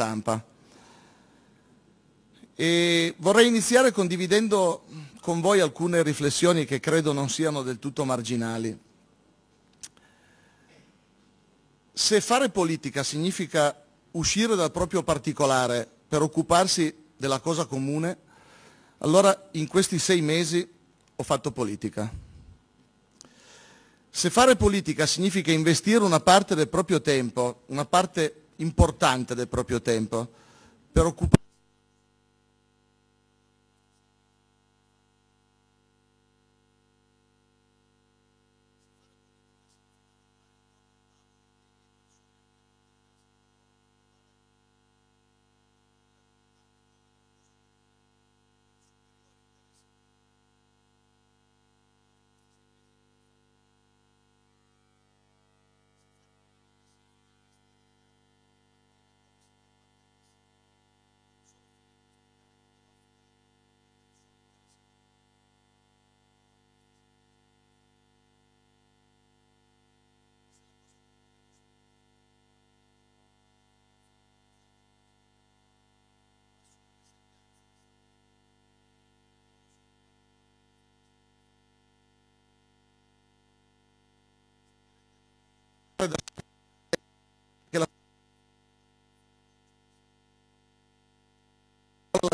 stampa. E vorrei iniziare condividendo con voi alcune riflessioni che credo non siano del tutto marginali. Se fare politica significa uscire dal proprio particolare per occuparsi della cosa comune, allora in questi sei mesi ho fatto politica. Se fare politica significa investire una parte del proprio tempo, una parte importante del proprio tempo per occupare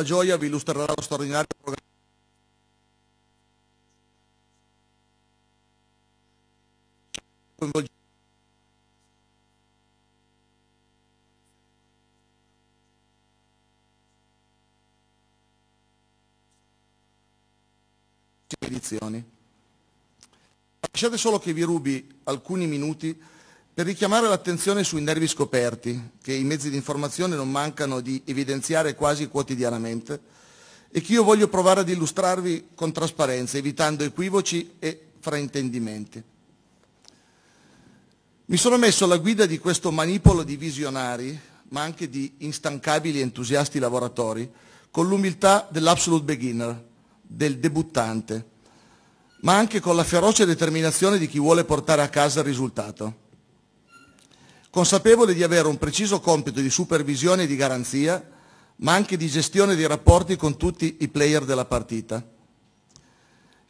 Gioia vi illustrerà lo straordinario programma. edizioni. Lasciate solo che vi rubi alcuni minuti per richiamare l'attenzione sui nervi scoperti, che i mezzi di informazione non mancano di evidenziare quasi quotidianamente, e che io voglio provare ad illustrarvi con trasparenza, evitando equivoci e fraintendimenti. Mi sono messo alla guida di questo manipolo di visionari, ma anche di instancabili entusiasti lavoratori, con l'umiltà dell'absolute beginner, del debuttante, ma anche con la feroce determinazione di chi vuole portare a casa il risultato consapevole di avere un preciso compito di supervisione e di garanzia, ma anche di gestione dei rapporti con tutti i player della partita.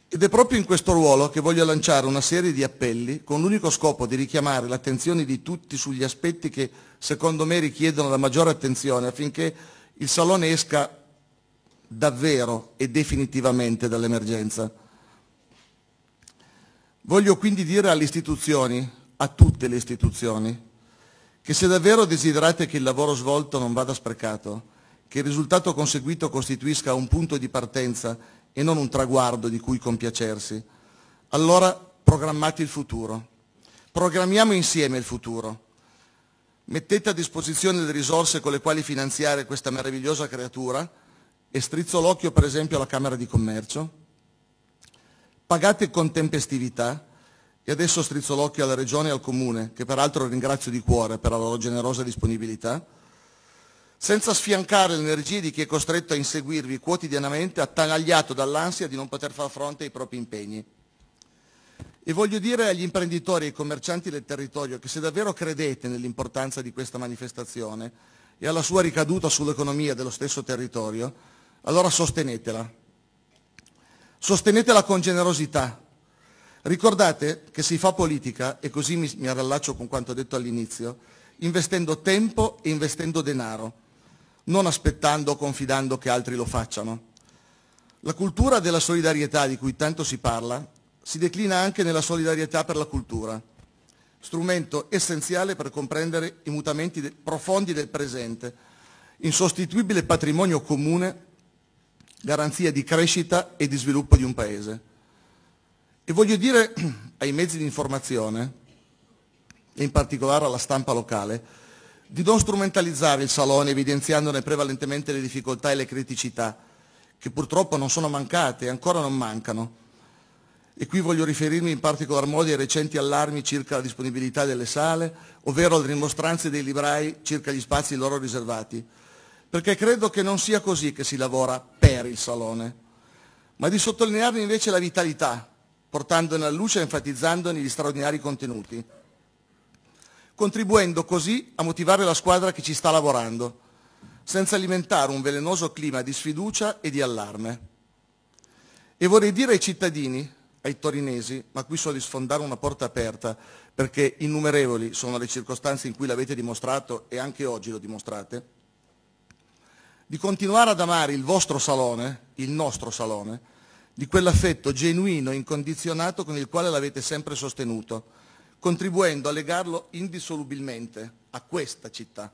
Ed è proprio in questo ruolo che voglio lanciare una serie di appelli con l'unico scopo di richiamare l'attenzione di tutti sugli aspetti che secondo me richiedono la maggiore attenzione affinché il Salone esca davvero e definitivamente dall'emergenza. Voglio quindi dire alle istituzioni, a tutte le istituzioni, che se davvero desiderate che il lavoro svolto non vada sprecato, che il risultato conseguito costituisca un punto di partenza e non un traguardo di cui compiacersi, allora programmate il futuro. Programmiamo insieme il futuro. Mettete a disposizione le risorse con le quali finanziare questa meravigliosa creatura e strizzo l'occhio per esempio alla Camera di Commercio. Pagate con tempestività e adesso strizzo l'occhio alla Regione e al Comune, che peraltro ringrazio di cuore per la loro generosa disponibilità, senza sfiancare l'energia di chi è costretto a inseguirvi quotidianamente, attanagliato dall'ansia di non poter far fronte ai propri impegni. E voglio dire agli imprenditori e ai commercianti del territorio che se davvero credete nell'importanza di questa manifestazione e alla sua ricaduta sull'economia dello stesso territorio, allora sostenetela. Sostenetela con generosità, Ricordate che si fa politica, e così mi, mi rallaccio con quanto detto all'inizio, investendo tempo e investendo denaro, non aspettando o confidando che altri lo facciano. La cultura della solidarietà di cui tanto si parla si declina anche nella solidarietà per la cultura, strumento essenziale per comprendere i mutamenti de profondi del presente, insostituibile patrimonio comune, garanzia di crescita e di sviluppo di un Paese. E voglio dire ai mezzi di informazione, e in particolare alla stampa locale, di non strumentalizzare il Salone evidenziandone prevalentemente le difficoltà e le criticità, che purtroppo non sono mancate e ancora non mancano. E qui voglio riferirmi in particolar modo ai recenti allarmi circa la disponibilità delle sale, ovvero alle rimostranze dei librai circa gli spazi loro riservati, perché credo che non sia così che si lavora per il Salone, ma di sottolinearne invece la vitalità, portandone alla luce e enfatizzandone gli straordinari contenuti, contribuendo così a motivare la squadra che ci sta lavorando, senza alimentare un velenoso clima di sfiducia e di allarme. E vorrei dire ai cittadini, ai torinesi, ma qui so di sfondare una porta aperta, perché innumerevoli sono le circostanze in cui l'avete dimostrato e anche oggi lo dimostrate, di continuare ad amare il vostro salone, il nostro salone, di quell'affetto genuino e incondizionato con il quale l'avete sempre sostenuto, contribuendo a legarlo indissolubilmente a questa città.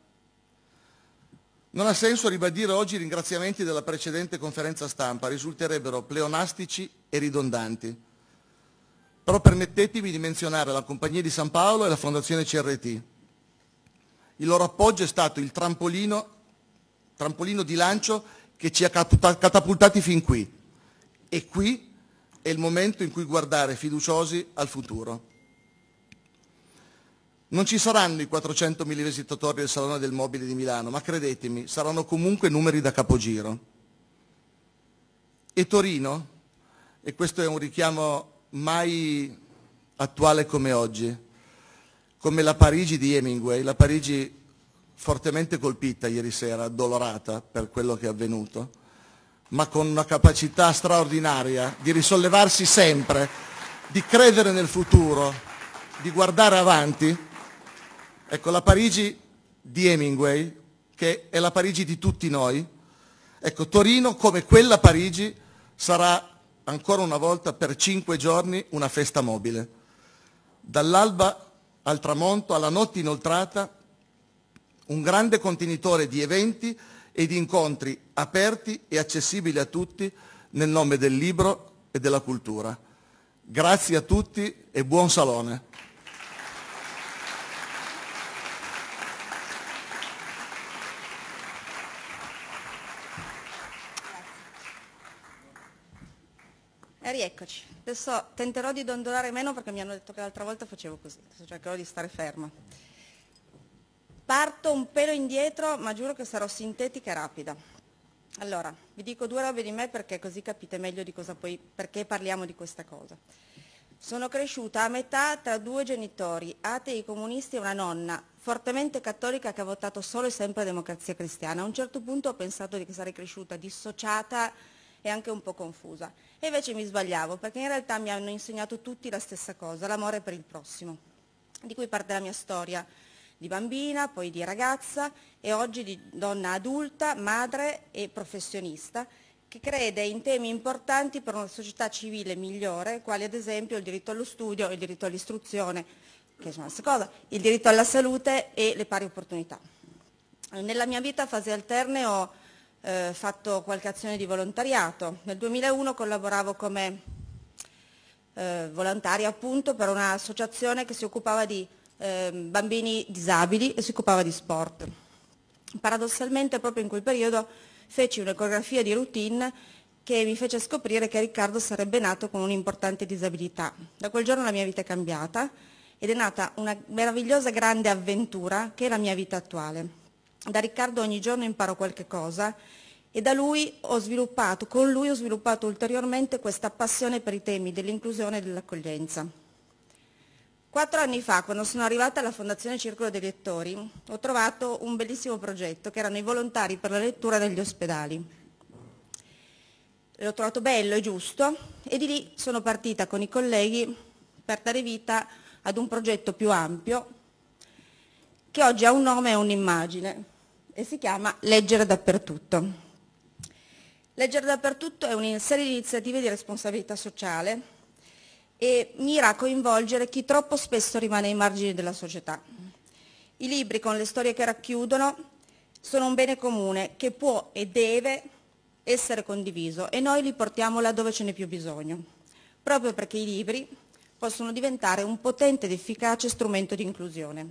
Non ha senso ribadire oggi i ringraziamenti della precedente conferenza stampa, risulterebbero pleonastici e ridondanti. Però permettetemi di menzionare la Compagnia di San Paolo e la Fondazione CRT. Il loro appoggio è stato il trampolino, trampolino di lancio che ci ha catapultati fin qui, e qui è il momento in cui guardare fiduciosi al futuro. Non ci saranno i 400.000 visitatori del Salone del Mobile di Milano, ma credetemi, saranno comunque numeri da capogiro. E Torino, e questo è un richiamo mai attuale come oggi, come la Parigi di Hemingway, la Parigi fortemente colpita ieri sera, addolorata per quello che è avvenuto, ma con una capacità straordinaria di risollevarsi sempre, di credere nel futuro, di guardare avanti. Ecco, la Parigi di Hemingway, che è la Parigi di tutti noi, ecco, Torino come quella Parigi sarà ancora una volta per cinque giorni una festa mobile. Dall'alba al tramonto, alla notte inoltrata, un grande contenitore di eventi e di incontri aperti e accessibili a tutti nel nome del libro e della cultura. Grazie a tutti e buon salone. E rieccoci. Adesso tenterò di dondolare meno perché mi hanno detto che l'altra volta facevo così, adesso cercherò di stare ferma. Parto un pelo indietro, ma giuro che sarò sintetica e rapida. Allora, vi dico due robe di me perché così capite meglio di cosa poi, perché parliamo di questa cosa. Sono cresciuta a metà tra due genitori, atei comunisti e una nonna, fortemente cattolica che ha votato solo e sempre democrazia cristiana. A un certo punto ho pensato di che sarei cresciuta dissociata e anche un po' confusa. E invece mi sbagliavo, perché in realtà mi hanno insegnato tutti la stessa cosa, l'amore per il prossimo, di cui parte la mia storia di bambina, poi di ragazza e oggi di donna adulta, madre e professionista che crede in temi importanti per una società civile migliore, quali ad esempio il diritto allo studio, il diritto all'istruzione, che è la stessa cosa, il diritto alla salute e le pari opportunità. Nella mia vita a fasi alterne ho eh, fatto qualche azione di volontariato. Nel 2001 collaboravo come eh, volontaria appunto per un'associazione che si occupava di Ehm, bambini disabili e si occupava di sport. Paradossalmente proprio in quel periodo feci un'ecografia di routine che mi fece scoprire che Riccardo sarebbe nato con un'importante disabilità. Da quel giorno la mia vita è cambiata ed è nata una meravigliosa grande avventura che è la mia vita attuale. Da Riccardo ogni giorno imparo qualche cosa e da lui ho sviluppato, con lui ho sviluppato ulteriormente questa passione per i temi dell'inclusione e dell'accoglienza. Quattro anni fa, quando sono arrivata alla Fondazione Circolo dei Lettori, ho trovato un bellissimo progetto che erano i volontari per la lettura negli ospedali. L'ho trovato bello e giusto e di lì sono partita con i colleghi per dare vita ad un progetto più ampio che oggi ha un nome e un'immagine e si chiama Leggere dappertutto. Leggere dappertutto è una serie di iniziative di responsabilità sociale e mira a coinvolgere chi troppo spesso rimane ai margini della società. I libri con le storie che racchiudono sono un bene comune che può e deve essere condiviso e noi li portiamo laddove ce n'è più bisogno, proprio perché i libri possono diventare un potente ed efficace strumento di inclusione.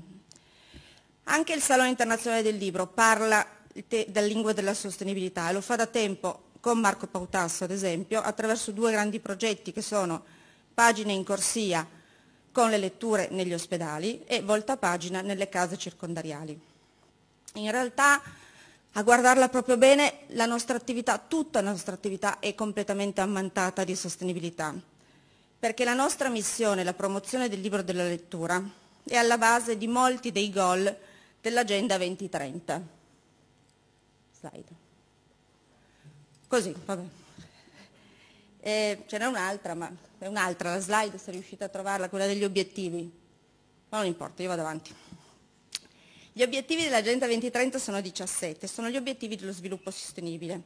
Anche il Salone Internazionale del Libro parla della lingua della sostenibilità e lo fa da tempo con Marco Pautasso, ad esempio, attraverso due grandi progetti che sono pagine in corsia con le letture negli ospedali e volta pagina nelle case circondariali. In realtà a guardarla proprio bene la nostra attività, tutta la nostra attività è completamente ammantata di sostenibilità, perché la nostra missione, la promozione del libro della lettura, è alla base di molti dei goal dell'Agenda 2030. Slide. Così, vabbè. E eh, ce n'è un'altra, ma è un'altra, la slide se riuscite a trovarla, quella degli obiettivi, ma non importa, io vado avanti. Gli obiettivi dell'Agenda 2030 sono 17, sono gli obiettivi dello sviluppo sostenibile.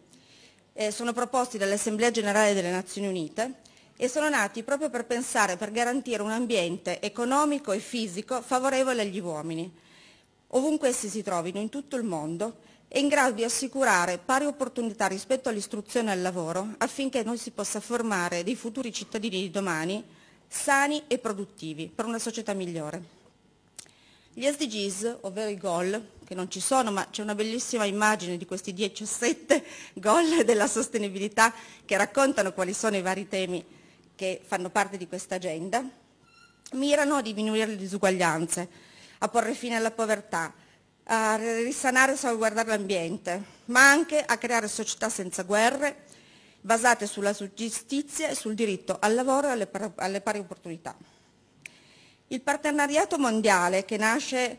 Eh, sono proposti dall'Assemblea Generale delle Nazioni Unite e sono nati proprio per pensare, per garantire un ambiente economico e fisico favorevole agli uomini, ovunque essi si trovino, in tutto il mondo, è in grado di assicurare pari opportunità rispetto all'istruzione e al lavoro affinché noi si possa formare dei futuri cittadini di domani sani e produttivi per una società migliore. Gli SDGs, ovvero i goal, che non ci sono, ma c'è una bellissima immagine di questi 17 goal della sostenibilità che raccontano quali sono i vari temi che fanno parte di questa agenda, mirano a diminuire le disuguaglianze, a porre fine alla povertà, a risanare e salvaguardare l'ambiente, ma anche a creare società senza guerre, basate sulla giustizia e sul diritto al lavoro e alle, alle pari opportunità. Il partenariato mondiale nasce,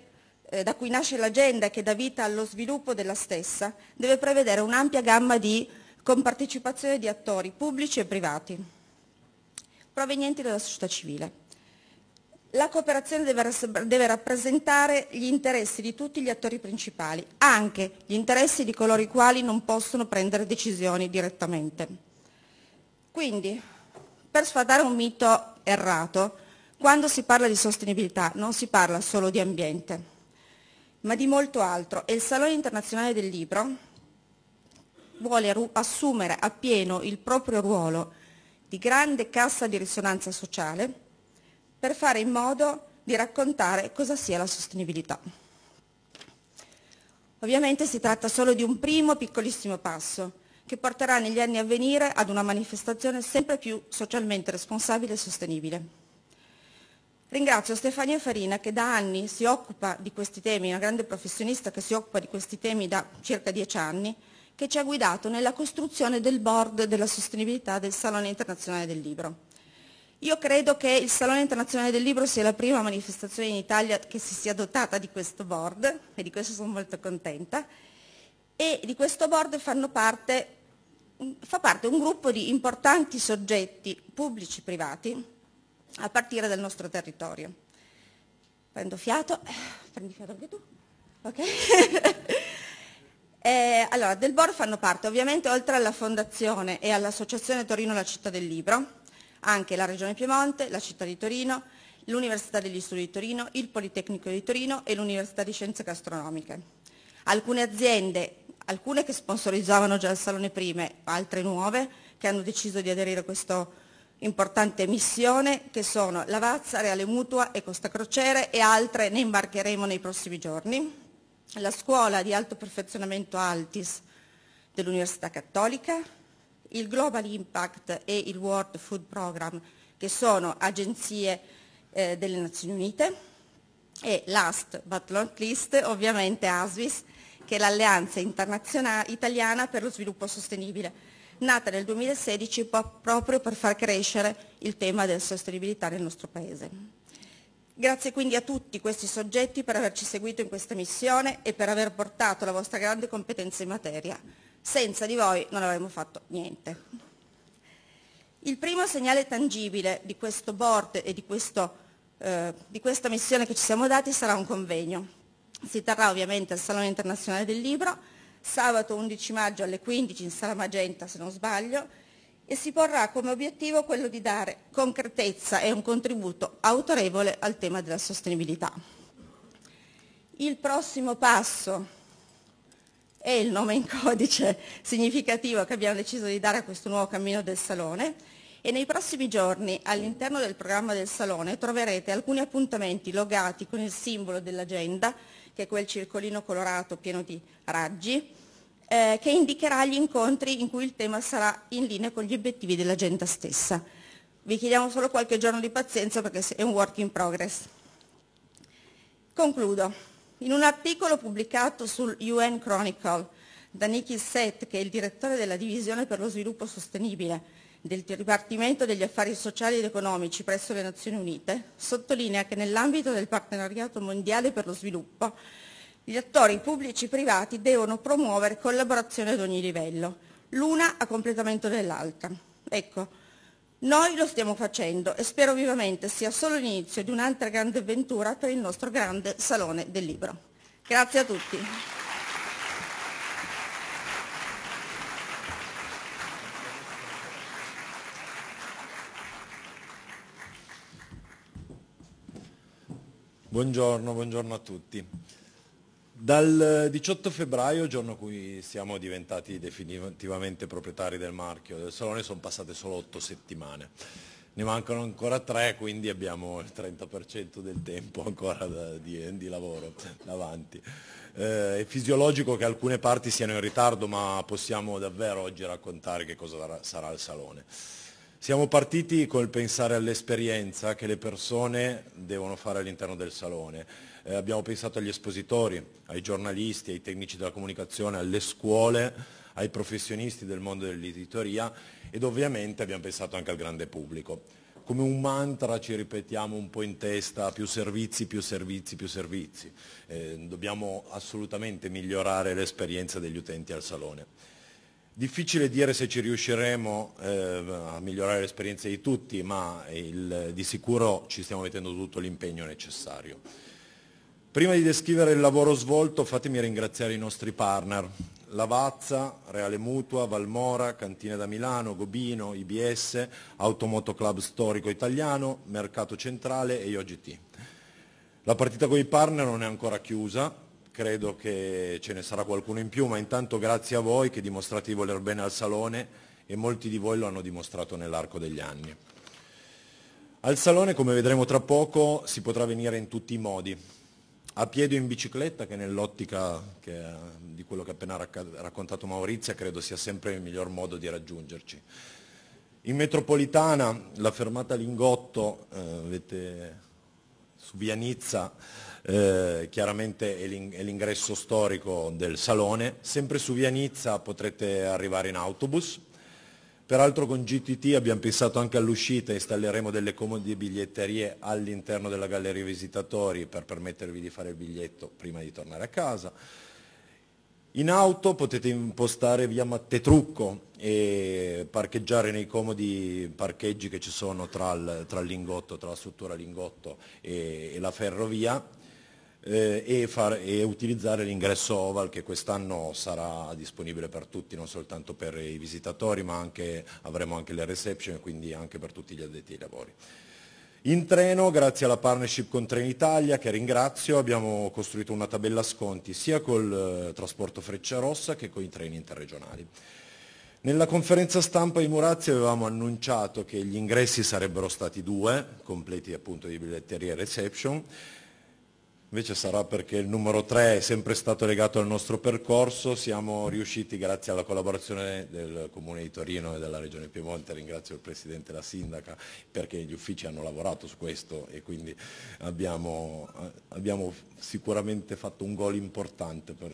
eh, da cui nasce l'agenda e che dà vita allo sviluppo della stessa deve prevedere un'ampia gamma di compartecipazione di attori pubblici e privati provenienti dalla società civile. La cooperazione deve, deve, rappresentare gli interessi di tutti gli attori principali, anche gli interessi di coloro i quali non possono prendere decisioni direttamente. Quindi, per sfatare un mito errato, quando si parla di sostenibilità non si parla solo di ambiente, ma di molto altro e il Salone internazionale del libro vuole assumere appieno il proprio ruolo di grande cassa di risonanza sociale per fare in modo di raccontare cosa sia la sostenibilità. Ovviamente si tratta solo di un primo piccolissimo passo che porterà negli anni a venire ad una manifestazione sempre più socialmente responsabile e sostenibile. Ringrazio Stefania Farina che da anni si occupa di questi temi, una grande professionista che si occupa di questi temi da circa dieci anni, che ci ha guidato nella costruzione del board della sostenibilità del Salone Internazionale del Libro. Io credo che il Salone Internazionale del Libro sia la prima manifestazione in Italia che si sia dotata di questo board e di questo sono molto contenta e di questo board parte, fa parte un gruppo di importanti soggetti pubblici e privati a partire dal nostro territorio. Prendo fiato, prendi fiato anche tu, ok? Eh, allora, del board fanno parte ovviamente oltre alla fondazione e all'associazione Torino la città del libro, anche la Regione Piemonte, la città di Torino, l'Università degli Studi di Torino, il Politecnico di Torino e l'Università di Scienze Gastronomiche. Alcune aziende, alcune che sponsorizzavano già il Salone Prime, altre nuove, che hanno deciso di aderire a questa importante missione, che sono Lavazza, Reale Mutua e Costa Crociere e altre ne imbarcheremo nei prossimi giorni. La scuola di alto perfezionamento Altis dell'Università Cattolica, il Global Impact e il World Food Program, che sono agenzie eh, delle Nazioni Unite, e last but not least ovviamente ASVIS, che è l'Alleanza Italiana per lo Sviluppo Sostenibile, nata nel 2016 proprio per far crescere il tema della sostenibilità nel nostro Paese. Grazie quindi a tutti questi soggetti per averci seguito in questa missione e per aver portato la vostra grande competenza in materia. Senza di voi non avremmo fatto niente. Il primo segnale tangibile di questo board e di, questo, eh, di questa missione che ci siamo dati sarà un convegno. Si terrà ovviamente al Salone Internazionale del Libro, sabato 11 maggio alle 15 in Sala Magenta se non sbaglio, e si porrà come obiettivo quello di dare concretezza e un contributo autorevole al tema della sostenibilità. Il prossimo passo è il nome in codice significativo che abbiamo deciso di dare a questo nuovo cammino del Salone e nei prossimi giorni all'interno del programma del Salone troverete alcuni appuntamenti logati con il simbolo dell'agenda, che è quel circolino colorato pieno di raggi, eh, che indicherà gli incontri in cui il tema sarà in linea con gli obiettivi dell'agenda stessa. Vi chiediamo solo qualche giorno di pazienza perché è un work in progress. Concludo. In un articolo pubblicato sul UN Chronicle da Nikki Seth, che è il direttore della divisione per lo sviluppo sostenibile del Dipartimento degli Affari Sociali ed Economici presso le Nazioni Unite, sottolinea che nell'ambito del partenariato mondiale per lo sviluppo gli attori pubblici e privati devono promuovere collaborazione ad ogni livello, l'una a completamento dell'altra. Ecco, noi lo stiamo facendo e spero vivamente sia solo l'inizio di un'altra grande avventura per il nostro grande Salone del Libro. Grazie a tutti. Buongiorno, buongiorno a tutti. Dal 18 febbraio, giorno in cui siamo diventati definitivamente proprietari del marchio del salone, sono passate solo 8 settimane. Ne mancano ancora 3, quindi abbiamo il 30% del tempo ancora da, di, di, lavoro davanti. Eh, è fisiologico che alcune parti siano in ritardo, ma possiamo davvero oggi raccontare che cosa sarà il salone. Siamo partiti col pensare all'esperienza che le persone devono fare all'interno del salone eh, abbiamo pensato agli espositori, ai giornalisti, ai tecnici della comunicazione, alle scuole, ai professionisti del mondo dell'editoria ed ovviamente abbiamo pensato anche al grande pubblico. Come un mantra ci ripetiamo un po' in testa più servizi, più servizi, più servizi. Eh, dobbiamo assolutamente migliorare l'esperienza degli utenti al salone. Difficile dire se ci riusciremo eh, a migliorare l'esperienza di tutti, ma il, di sicuro ci stiamo mettendo tutto l'impegno necessario. Prima di descrivere il lavoro svolto fatemi ringraziare i nostri partner, Lavazza, Reale Mutua, Valmora, Cantina da Milano, Gobino, IBS, Automoto Club Storico Italiano, Mercato Centrale e IOGT. La partita con i partner non è ancora chiusa, credo che ce ne sarà qualcuno in più, ma intanto grazie a voi che dimostrate di voler bene al Salone e molti di voi lo hanno dimostrato nell'arco degli anni. Al Salone, come vedremo tra poco, si potrà venire in tutti i modi, a piedi o in bicicletta, che nell'ottica di quello che ha appena raccontato Maurizia credo sia sempre il miglior modo di raggiungerci. In metropolitana la fermata Lingotto, eh, avete, su via Nizza, eh, chiaramente è l'ingresso storico del salone, sempre su via Nizza potrete arrivare in autobus, Peraltro con GTT abbiamo pensato anche all'uscita, installeremo delle comode biglietterie all'interno della galleria visitatori per permettervi di fare il biglietto prima di tornare a casa. In auto potete impostare via Mattetrucco e parcheggiare nei comodi parcheggi che ci sono tra il, tra lingotto, tra la struttura lingotto e, e la ferrovia eh, e, far, e, utilizzare l'ingresso Oval che quest'anno sarà disponibile per tutti, non soltanto per i visitatori ma anche, avremo anche le reception e quindi anche per tutti gli addetti ai lavori. In treno, grazie alla partnership con Trenitalia, che ringrazio, abbiamo costruito una tabella sconti sia col eh, trasporto Freccia Rossa che con i treni interregionali. Nella conferenza stampa di Murazzi avevamo annunciato che gli ingressi sarebbero stati due, completi appunto di biglietteria e reception, Invece sarà perché il numero 3 è sempre stato legato al nostro percorso, siamo riusciti grazie alla collaborazione del Comune di Torino e della Regione Piemonte, ringrazio il Presidente e la Sindaca perché gli uffici hanno lavorato su questo e quindi abbiamo, abbiamo sicuramente fatto un gol importante per,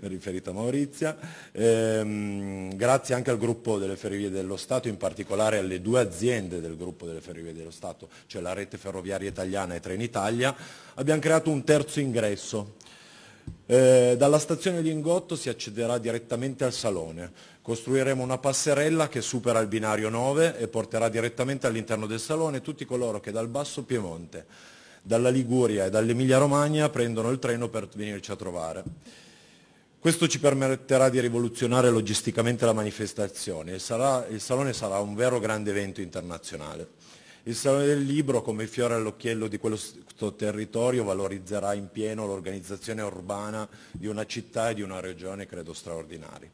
per riferito a Maurizia. Ehm, grazie anche al gruppo delle Ferrovie dello Stato, in particolare alle due aziende del gruppo delle Ferrovie dello Stato, cioè la rete ferroviaria italiana e Trenitalia, abbiamo creato un terzo ingresso. Eh, dalla stazione di Ingotto si accederà direttamente al salone. Costruiremo una passerella che supera il binario 9 e porterà direttamente all'interno del salone tutti coloro che dal basso Piemonte, dalla Liguria e dall'Emilia Romagna prendono il treno per venirci a trovare. Questo ci permetterà di rivoluzionare logisticamente la manifestazione e sarà, il salone sarà un vero grande evento internazionale. Il Salone del Libro, come fiore all'occhiello di questo territorio, valorizzerà in pieno l'organizzazione urbana di una città e di una regione, credo, straordinari.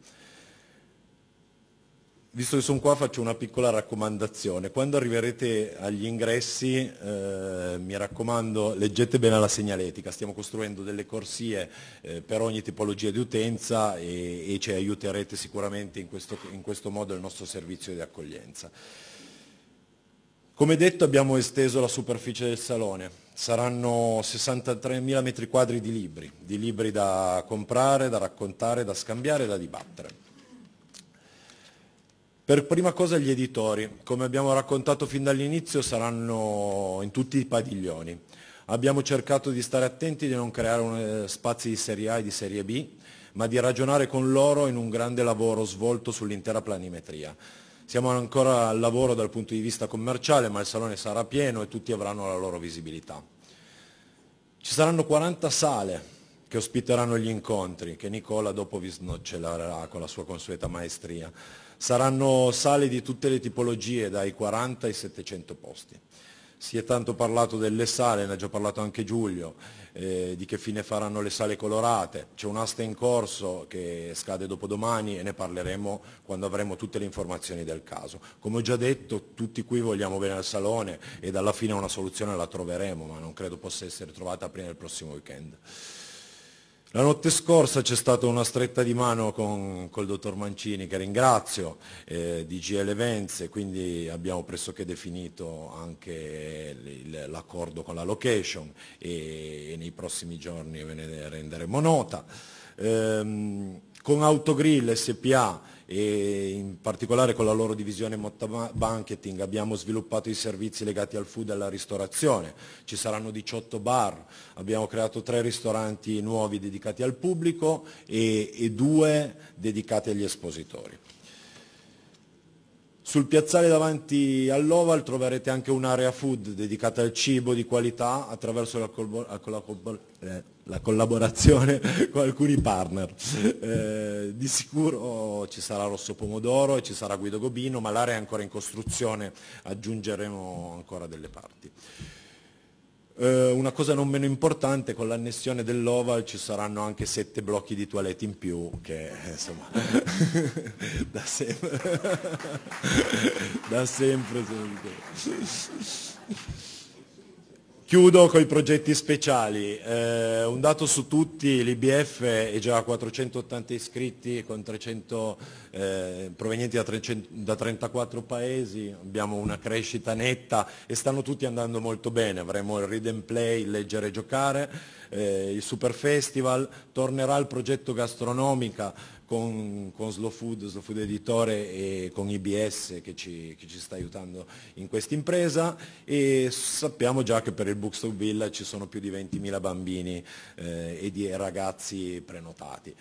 Visto che sono qua faccio una piccola raccomandazione. Quando arriverete agli ingressi, eh, mi raccomando, leggete bene la segnaletica. Stiamo costruendo delle corsie eh, per ogni tipologia di utenza e, e ci aiuterete sicuramente in questo, in questo modo il nostro servizio di accoglienza. Come detto abbiamo esteso la superficie del salone, saranno 63.000 metri quadri di libri, di libri da comprare, da raccontare, da scambiare e da dibattere. Per prima cosa gli editori, come abbiamo raccontato fin dall'inizio saranno in tutti i padiglioni. Abbiamo cercato di stare attenti di non creare eh, spazi di serie A e di serie B, ma di ragionare con loro in un grande lavoro svolto sull'intera planimetria. Siamo ancora al lavoro dal punto di vista commerciale, ma il salone sarà pieno e tutti avranno la loro visibilità. Ci saranno 40 sale che ospiteranno gli incontri, che Nicola dopo vi snoccelerà con la sua consueta maestria. Saranno sale di tutte le tipologie, dai 40 ai 700 posti. Si è tanto parlato delle sale, ne ha già parlato anche Giulio, eh, di che fine faranno le sale colorate. C'è un'asta in corso che scade dopodomani e ne parleremo quando avremo tutte le informazioni del caso. Come ho già detto, tutti qui vogliamo bene al salone e alla fine una soluzione la troveremo, ma non credo possa essere trovata prima del prossimo weekend. La notte scorsa c'è stata una stretta di mano con, col dottor Mancini, che ringrazio, eh, di GL Venze, quindi abbiamo pressoché definito anche l'accordo con la location e, e, nei prossimi giorni ve ne renderemo nota. Ehm, con Autogrill SPA e in particolare con la loro divisione Motta Banketing abbiamo sviluppato i servizi legati al food e alla ristorazione, ci saranno 18 bar, abbiamo creato tre ristoranti nuovi dedicati al pubblico e, e due dedicati agli espositori. Sul piazzale davanti all'Oval troverete anche un'area food dedicata al cibo di qualità attraverso la, eh, la collaborazione con alcuni partner. Eh, di sicuro ci sarà Rosso Pomodoro e ci sarà Guido Gobino, ma l'area è ancora in costruzione, aggiungeremo ancora delle parti. Eh, una cosa non meno importante, con l'annessione dell'oval ci saranno anche sette blocchi di toilette in più, che eh, insomma da sempre. da sempre. Chiudo con i progetti speciali, eh, un dato su tutti, l'IBF è già a 480 iscritti 300, eh, provenienti da, 300, da, 34 paesi, abbiamo una crescita netta e stanno tutti andando molto bene, avremo il read and play, leggere e giocare, eh, il super festival, tornerà il progetto gastronomica, con, con Slow Food, Slow Food Editore e con IBS che ci, che ci sta aiutando in questa impresa e sappiamo già che per il Bookstore to Villa ci sono più di 20.000 bambini eh, e di ragazzi prenotati.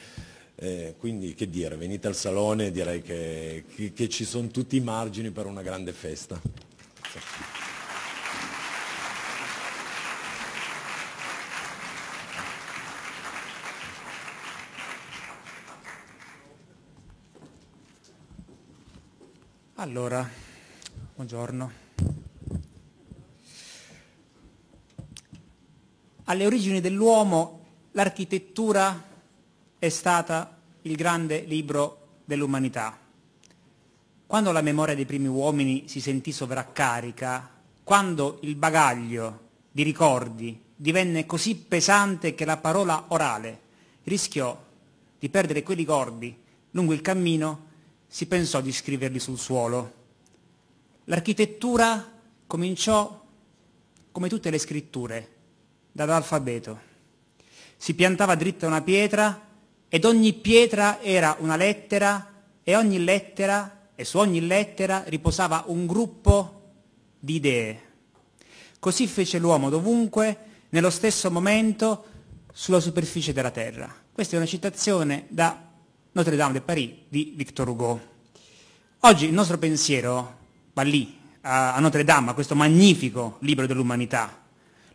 Eh, quindi che dire, venite al salone, direi che, che, che ci sono tutti i margini per una grande festa. Allora, buongiorno. Alle origini dell'uomo l'architettura è stata il grande libro dell'umanità. Quando la memoria dei primi uomini si sentì sovraccarica, quando il bagaglio di ricordi divenne così pesante che la parola orale rischiò di perdere quei ricordi lungo il cammino si pensò di scriverli sul suolo. L'architettura cominciò, come tutte le scritture, dall'alfabeto. Si piantava dritta una pietra ed ogni pietra era una lettera e ogni lettera, e su ogni lettera riposava un gruppo di idee. Così fece l'uomo dovunque, nello stesso momento, sulla superficie della terra. Questa è una citazione da Notre Dame de Paris di Victor Hugo. Oggi il nostro pensiero va lì, a Notre Dame, a questo magnifico libro dell'umanità.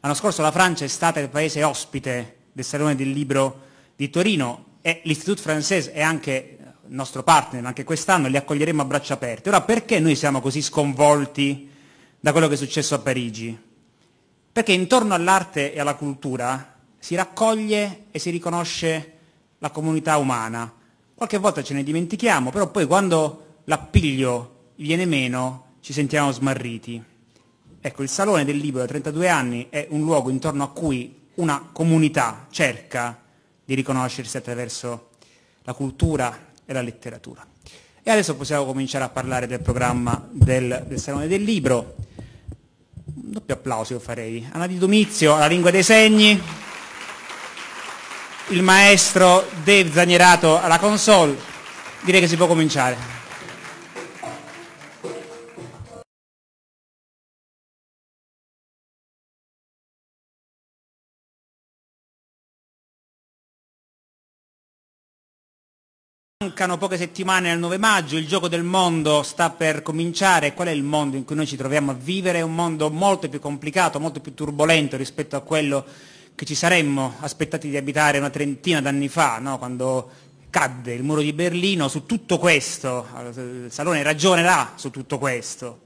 L'anno scorso la Francia è stata il paese ospite del Salone del Libro di Torino e l'Institut Francese è anche nostro partner, anche quest'anno li accoglieremo a braccia aperte. Ora perché noi siamo così sconvolti da quello che è successo a Parigi? Perché intorno all'arte e alla cultura si raccoglie e si riconosce la comunità umana, Qualche volta ce ne dimentichiamo, però poi quando l'appiglio viene meno ci sentiamo smarriti. Ecco, il Salone del Libro da 32 anni è un luogo intorno a cui una comunità cerca di riconoscersi attraverso la cultura e la letteratura. E adesso possiamo cominciare a parlare del programma del, del Salone del Libro. Un doppio applauso io farei. Anna Di Domizio, alla lingua dei segni il maestro Dave Zanierato alla console, direi che si può cominciare. Mancano poche settimane al 9 maggio, il gioco del mondo sta per cominciare, qual è il mondo in cui noi ci troviamo a vivere? È un mondo molto più complicato, molto più turbolento rispetto a quello che ci saremmo aspettati di abitare una trentina d'anni fa, no? quando cadde il muro di Berlino, su tutto questo, il Salone ragionerà su tutto questo.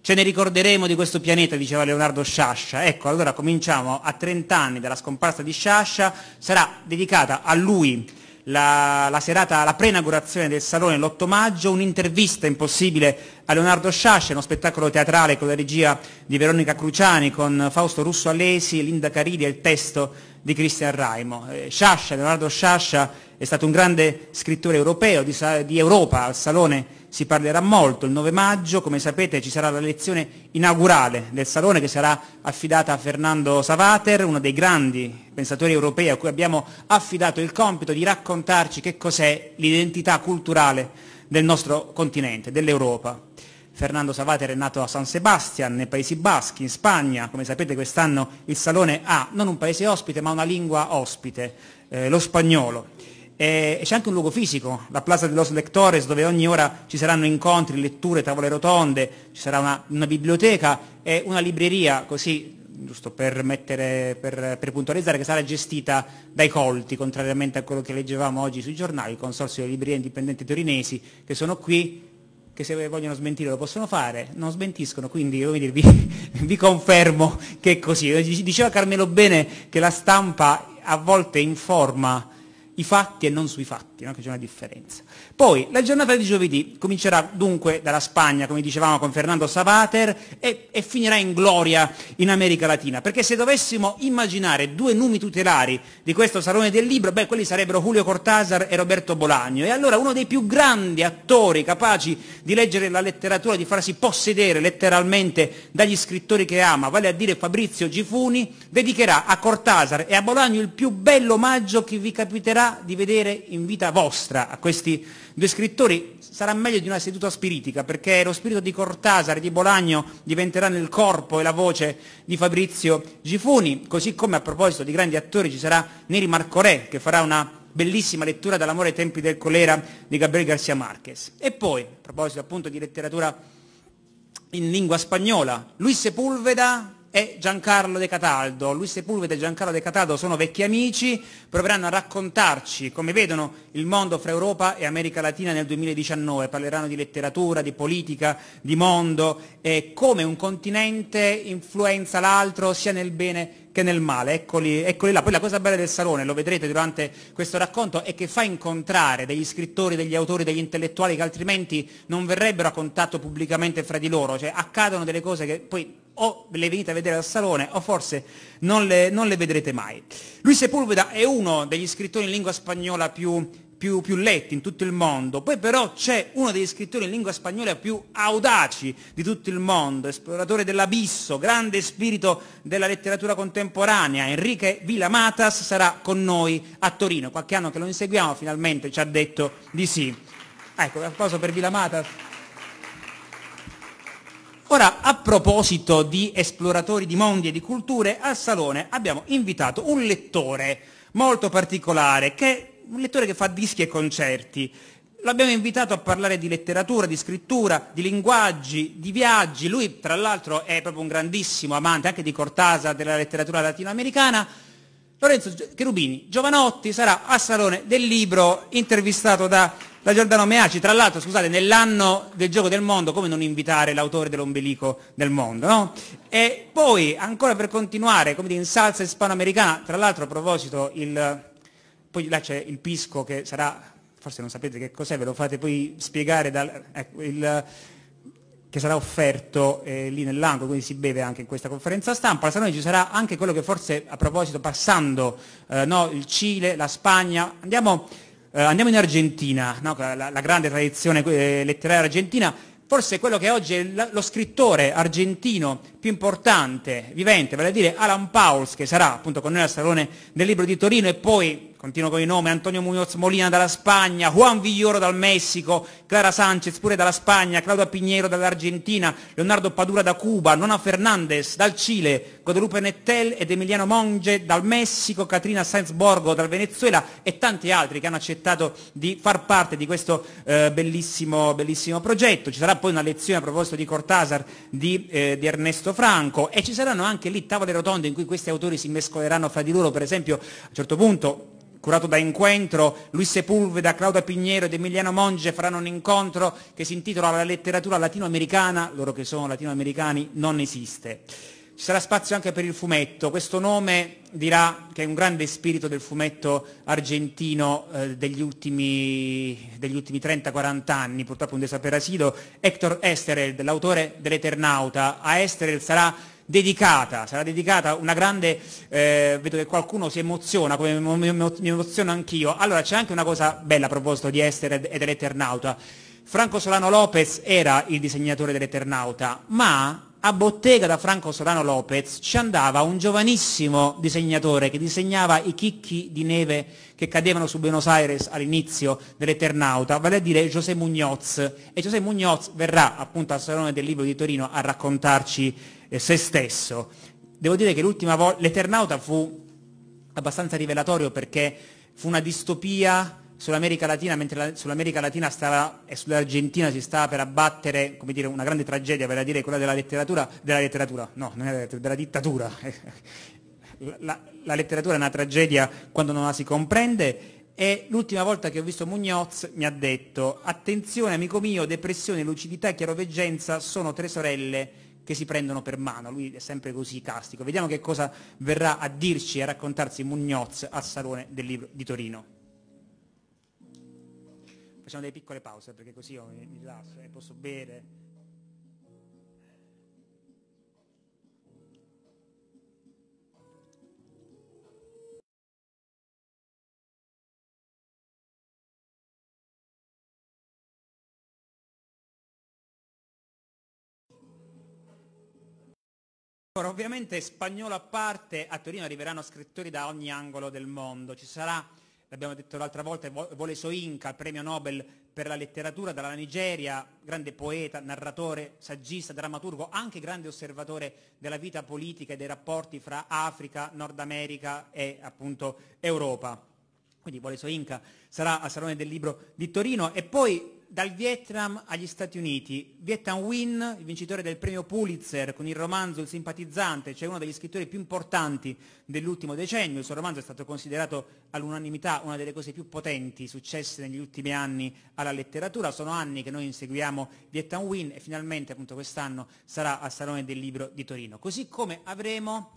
Ce ne ricorderemo di questo pianeta, diceva Leonardo Sciascia. Ecco, allora cominciamo a 30 anni dalla scomparsa di Sciascia, sarà dedicata a lui la, la, serata, la pre-inaugurazione del Salone l'8 maggio, un'intervista impossibile a Leonardo Sciasce, uno spettacolo teatrale con la regia di Veronica Cruciani, con Fausto Russo Alesi, Linda Caridi e il testo di Christian Raimo. Eh, Sciascia, Leonardo Sciascia è stato un grande scrittore europeo, di, di Europa, al Salone si parlerà molto. Il 9 maggio, come sapete, ci sarà la lezione inaugurale del Salone che sarà affidata a Fernando Savater, uno dei grandi pensatori europei a cui abbiamo affidato il compito di raccontarci che cos'è l'identità culturale del nostro continente, dell'Europa. Fernando Savater è nato a San Sebastian, nei Paesi Baschi, in Spagna. Come sapete quest'anno il Salone ha non un paese ospite ma una lingua ospite, eh, lo spagnolo. E c'è anche un luogo fisico, la Plaza de los Lectores, dove ogni ora ci saranno incontri, letture, tavole rotonde, ci sarà una, una biblioteca e una libreria, così giusto per, mettere, per, per, puntualizzare, che sarà gestita dai colti, contrariamente a quello che leggevamo oggi sui giornali, il Consorzio delle Librerie Indipendenti Torinesi, che sono qui che se vogliono smentire lo possono fare, non smentiscono, quindi dire, vi, vi, confermo che è così. Diceva Carmelo Bene che la stampa a volte informa i fatti e non sui fatti avanti, no? che c'è una differenza. Poi la giornata di giovedì comincerà dunque dalla Spagna, come dicevamo con Fernando Savater, e, e finirà in gloria in America Latina, perché se dovessimo immaginare due numi tutelari di questo Salone del Libro, beh, quelli sarebbero Julio Cortázar e Roberto Bolagno, e allora uno dei più grandi attori capaci di leggere la letteratura, di farsi possedere letteralmente dagli scrittori che ama, vale a dire Fabrizio Gifuni, dedicherà a Cortázar e a Bolagno il più bello omaggio che vi capiterà di vedere in vita lettera vostra a questi due scrittori sarà meglio di una seduta spiritica, perché lo spirito di Cortasar e di Bolagno diventerà nel corpo e la voce di Fabrizio Gifuni, così come a proposito di grandi attori ci sarà Neri Marcorè, che farà una bellissima lettura dall'amore ai tempi del colera di Gabriel García Márquez E poi, a proposito appunto di letteratura in lingua spagnola, Luis Sepulveda e Giancarlo De Cataldo. Luis Sepulveda e Giancarlo De Cataldo sono vecchi amici, proveranno a raccontarci come vedono il mondo fra Europa e America Latina nel 2019. Parleranno di letteratura, di politica, di mondo e come un continente influenza l'altro sia nel bene che nel male. Eccoli, eccoli là. Poi la cosa bella del salone, lo vedrete durante questo racconto, è che fa incontrare degli scrittori, degli autori, degli intellettuali che altrimenti non verrebbero a contatto pubblicamente fra di loro. Cioè accadono delle cose che poi o le venite a vedere al salone o forse non le, non le vedrete mai. Luis Sepulveda è uno degli scrittori in lingua spagnola più, più, più, letti in tutto il mondo, poi però c'è uno degli scrittori in lingua spagnola più audaci di tutto il mondo, esploratore dell'abisso, grande spirito della letteratura contemporanea, Enrique Villamatas sarà con noi a Torino, qualche anno che lo inseguiamo finalmente ci ha detto di sì. Ecco, applauso per Villamatas. Matas. Ora, a proposito di esploratori di mondi e di culture, al Salone abbiamo invitato un lettore molto particolare, che, un lettore che fa dischi e concerti. L'abbiamo invitato a parlare di letteratura, di scrittura, di linguaggi, di viaggi. Lui, tra l'altro, è proprio un grandissimo amante anche di Cortasa, della letteratura latinoamericana. Lorenzo Cherubini, Giovanotti, sarà a Salone del Libro intervistato da la Giordano Meaci, tra l'altro, scusate, nell'anno del gioco del mondo, come non invitare l'autore dell'ombelico del mondo, no? E poi, ancora per continuare, come dire, in salsa ispanoamericana, tra l'altro a proposito, il, poi là c'è il pisco che sarà, forse non sapete che cos'è, ve lo fate poi spiegare dal... Ecco, il, che sarà offerto eh, lì nell'angolo, quindi si beve anche in questa conferenza stampa. La Salone ci sarà anche quello che forse, a proposito, passando eh, no, il Cile, la Spagna, andiamo eh, andiamo in Argentina, no? la, la, grande tradizione eh, letteraria argentina, forse quello che oggi è la, lo scrittore argentino più importante, vivente, vale a dire Alan Pauls, che sarà appunto con noi al Salone del Libro di Torino e poi continuo con i nomi, Antonio Muñoz Molina dalla Spagna, Juan Villoro dal Messico, Clara Sanchez pure dalla Spagna, Claudia Pignero dall'Argentina, Leonardo Padura da Cuba, Nona Fernandez dal Cile, Guadalupe Nettel ed Emiliano Monge dal Messico, Catrina Sainz Borgo dal Venezuela e tanti altri che hanno accettato di far parte di questo eh, bellissimo, bellissimo, progetto. Ci sarà poi una lezione a proposito di Cortázar di, eh, di Ernesto Franco e ci saranno anche lì tavole rotonde in cui questi autori si mescoleranno fra di loro, per esempio a un certo punto curato da Incontro, Luis Sepulveda, Claudia Pignero ed Emiliano Monge faranno un incontro che si intitola La letteratura latinoamericana, loro che sono latinoamericani, non esiste. Ci sarà spazio anche per il fumetto, questo nome dirà che è un grande spirito del fumetto argentino eh, degli ultimi, degli ultimi 30-40 anni, purtroppo un desaperasido, Hector Esterel, l'autore dell'Eternauta. A Esterel sarà dedicata, sarà dedicata una grande, eh, vedo che qualcuno si emoziona, come mi emoziono anch'io. Allora c'è anche una cosa bella a proposito di Esther e dell'Eternauta. Franco Solano Lopez era il disegnatore dell'Eternauta, ma a bottega da Franco Solano Lopez ci andava un giovanissimo disegnatore che disegnava i chicchi di neve che cadevano su Buenos Aires all'inizio dell'Eternauta, vale a dire José Mugnoz. E José Mugnoz verrà appunto al Salone del Libro di Torino a raccontarci eh, se stesso. Devo dire che l'ultima volta, l'Eternauta fu abbastanza rivelatorio perché fu una distopia sull'America Latina, mentre la, sull'America Latina stava, e sull'Argentina si stava per abbattere, come dire, una grande tragedia, per dire quella della letteratura, della letteratura, no, della dittatura. La, la, la, letteratura è una tragedia quando non la si comprende e l'ultima volta che ho visto Mugnoz mi ha detto attenzione amico mio, depressione, lucidità e chiaroveggenza sono tre sorelle che si prendono per mano, lui è sempre così castico. Vediamo che cosa verrà a dirci e a raccontarsi Mugnoz al Salone del Libro di Torino. Facciamo delle piccole pause perché così io mi rilasso e posso bere. Ora, ovviamente spagnolo a parte, a Torino arriveranno scrittori da ogni angolo del mondo. Ci sarà, l'abbiamo detto l'altra volta, Vole Soinca, premio Nobel per la letteratura dalla Nigeria, grande poeta, narratore, saggista, drammaturgo, anche grande osservatore della vita politica e dei rapporti fra Africa, Nord America e appunto Europa. Quindi Vole Soinca sarà al Salone del Libro di Torino e poi dal Vietnam agli Stati Uniti. Vietnam Win, il vincitore del premio Pulitzer con il romanzo Il simpatizzante, cioè uno degli scrittori più importanti dell'ultimo decennio. Il suo romanzo è stato considerato all'unanimità una delle cose più potenti successe negli ultimi anni alla letteratura. Sono anni che noi inseguiamo Vietnam Win e finalmente appunto quest'anno sarà al Salone del Libro di Torino. Così come avremo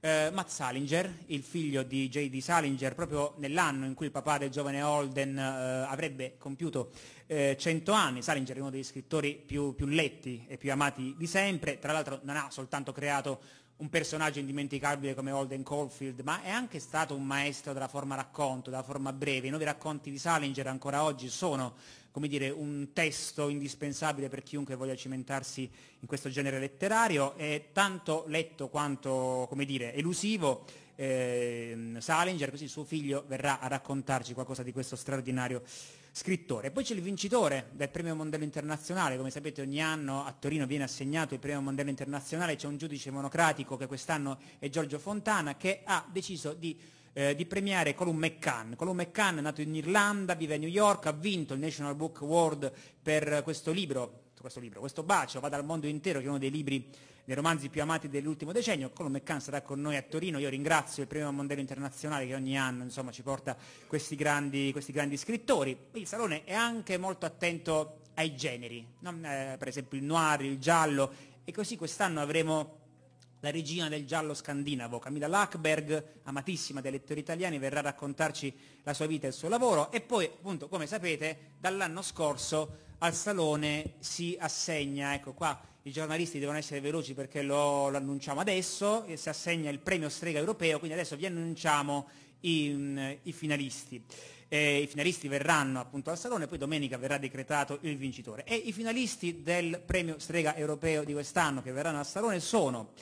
eh, Matt Salinger, il figlio di J.D. Salinger, proprio nell'anno in cui il papà del giovane Holden eh, avrebbe compiuto eh, 100 anni. Salinger è uno degli scrittori più, più letti e più amati di sempre, tra l'altro non ha soltanto creato un personaggio indimenticabile come Holden Caulfield, ma è anche stato un maestro della forma racconto, della forma breve. I nuovi racconti di Salinger ancora oggi sono come dire, un testo indispensabile per chiunque voglia cimentarsi in questo genere letterario, è tanto letto quanto, come dire, elusivo. Eh, Salinger, così suo figlio verrà a raccontarci qualcosa di questo straordinario scrittore. Poi c'è il vincitore del premio Mondello Internazionale, come sapete ogni anno a Torino viene assegnato il premio Mondello Internazionale, c'è un giudice monocratico che quest'anno è Giorgio Fontana che ha deciso di eh, di premiare Colum McCann. Colum McCann è nato in Irlanda, vive a New York, ha vinto il National Book Award per questo libro, questo libro, questo bacio va dal mondo intero che è uno dei libri dei romanzi più amati dell'ultimo decennio. Colum McCann sarà con noi a Torino. Io ringrazio il Premio mondello Internazionale che ogni anno insomma, ci porta questi grandi, questi grandi, scrittori. Il Salone è anche molto attento ai generi, no? eh, per esempio il noir, il giallo, e così quest'anno avremo la regina del giallo scandinavo, Camilla Lackberg, amatissima dei lettori italiani, verrà a raccontarci la sua vita e il suo lavoro e poi, appunto, come sapete, dall'anno scorso al Salone si assegna, ecco qua i giornalisti devono essere veloci perché lo, lo annunciamo adesso, si assegna il premio strega europeo, quindi adesso vi annunciamo i, mm, i finalisti. Eh, I finalisti verranno appunto al Salone, poi domenica verrà decretato il vincitore. E i finalisti del premio strega europeo di quest'anno che verranno al Salone sono...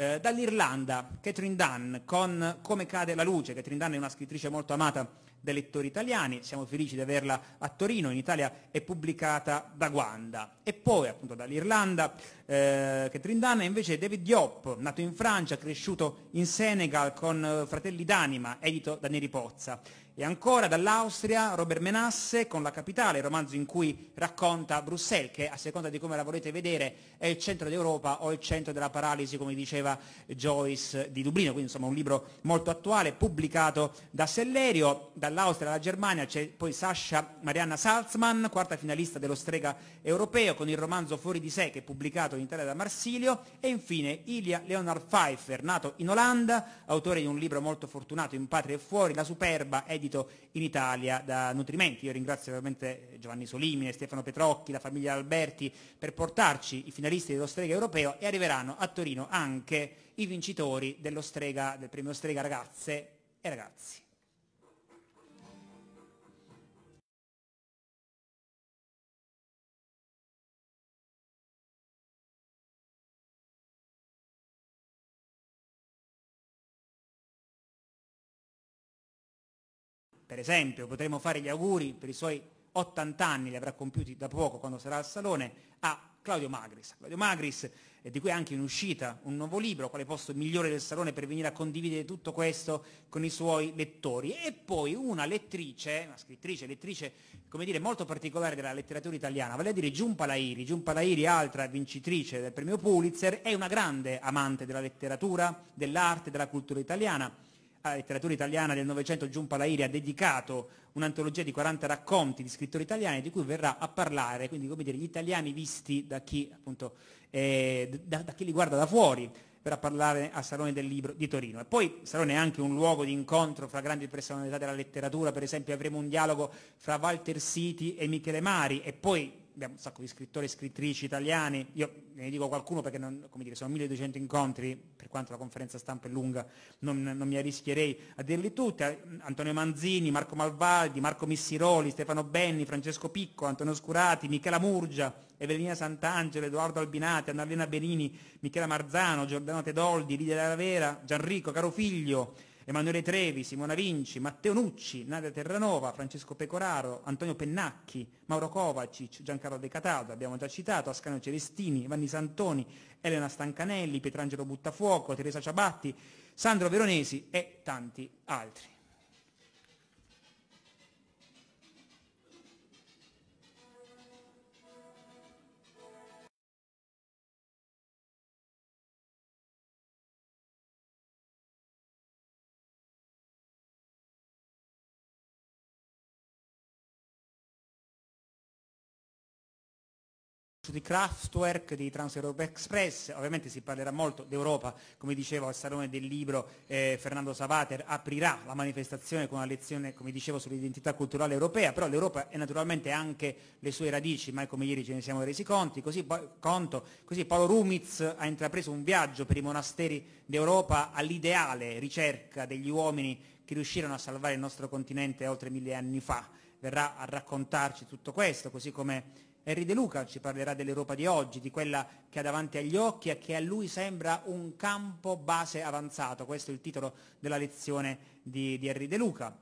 Eh, dall'Irlanda, Catherine Dunn con Come cade la luce, Catherine Dunn è una scrittrice molto amata dai lettori italiani, siamo felici di averla a Torino, in Italia è pubblicata da Guanda. E poi appunto dall'Irlanda eh, Catherine Dunn è invece David Diop, nato in Francia, cresciuto in Senegal con eh, Fratelli d'Anima, edito da Neri Pozza. E ancora dall'Austria Robert Menasse con La Capitale, il romanzo in cui racconta Bruxelles, che a seconda di come la volete vedere è il centro d'Europa o il centro della paralisi, come diceva Joyce di Dublino, quindi insomma un libro molto attuale, pubblicato da Sellerio. Dall'Austria alla Germania c'è poi Sasha Marianna Salzman, quarta finalista dello Strega europeo, con il romanzo Fuori di sé, che è pubblicato in Italia da Marsilio, e infine Ilia Leonard Pfeiffer, nato in Olanda, autore di un libro molto fortunato in patria e fuori, La Superba, edito subito in Italia da nutrimenti. Io ringrazio ovviamente Giovanni Solimine, Stefano Petrocchi, la famiglia Alberti per portarci i finalisti dello Strega Europeo e arriveranno a Torino anche i vincitori dello Strega, del premio Strega Ragazze e Ragazzi. Per esempio potremmo fare gli auguri per i suoi 80 anni, li avrà compiuti da poco quando sarà al Salone, a Claudio Magris. Claudio Magris, eh, di cui è anche in uscita un nuovo libro, quale posto migliore del Salone per venire a condividere tutto questo con i suoi lettori. E poi una lettrice, una scrittrice, lettrice, come dire, molto particolare della letteratura italiana, vale a dire Giunpa Lairi. Giunpa Lairi, altra vincitrice del premio Pulitzer, è una grande amante della letteratura, dell'arte, della cultura italiana alla ah, letteratura italiana del Novecento Giunpa Lairi ha dedicato un'antologia di 40 racconti di scrittori italiani di cui verrà a parlare, quindi come dire, gli italiani visti da chi, appunto, eh, da, da chi li guarda da fuori, verrà a parlare a Salone del Libro di Torino. E poi Salone è anche un luogo di incontro fra grandi personalità della letteratura, per esempio avremo un dialogo fra Walter Siti e Michele Mari e poi abbiamo un sacco di scrittori e scrittrici italiani, io ne dico qualcuno perché non, dire, sono 1200 incontri, per quanto la conferenza stampa è lunga, non, non mi arrischierei a dirli tutti, Antonio Manzini, Marco Malvaldi, Marco Missiroli, Stefano Benni, Francesco Picco, Antonio Scurati, Michela Murgia, Evelina Sant'Angelo, Edoardo Albinati, Annalena Benini, Michela Marzano, Giordano Tedoldi, Lidia Della Vera, Gianrico Carofiglio, Emanuele Trevi, Simona Vinci, Matteo Nucci, Nadia Terranova, Francesco Pecoraro, Antonio Pennacchi, Mauro Kovacic, Giancarlo De Cataldo, abbiamo già citato, Ascanio Celestini, Vanni Santoni, Elena Stancanelli, Pietrangelo Buttafuoco, Teresa Ciabatti, Sandro Veronesi e tanti altri. di Kraftwerk, di Trans Europe Express, ovviamente si parlerà molto d'Europa, come dicevo al Salone del Libro eh, Fernando Savater aprirà la manifestazione con una lezione, come dicevo, sull'identità culturale europea, però l'Europa è naturalmente anche le sue radici, mai come ieri ce ne siamo resi conti, così, conto, così Paolo Rumitz ha intrapreso un viaggio per i monasteri d'Europa all'ideale ricerca degli uomini che riuscirono a salvare il nostro continente oltre mille anni fa verrà a raccontarci tutto questo, così come Henry De Luca ci parlerà dell'Europa di oggi, di quella che ha davanti agli occhi e che a lui sembra un campo base avanzato. Questo è il titolo della lezione di, di Henry De Luca.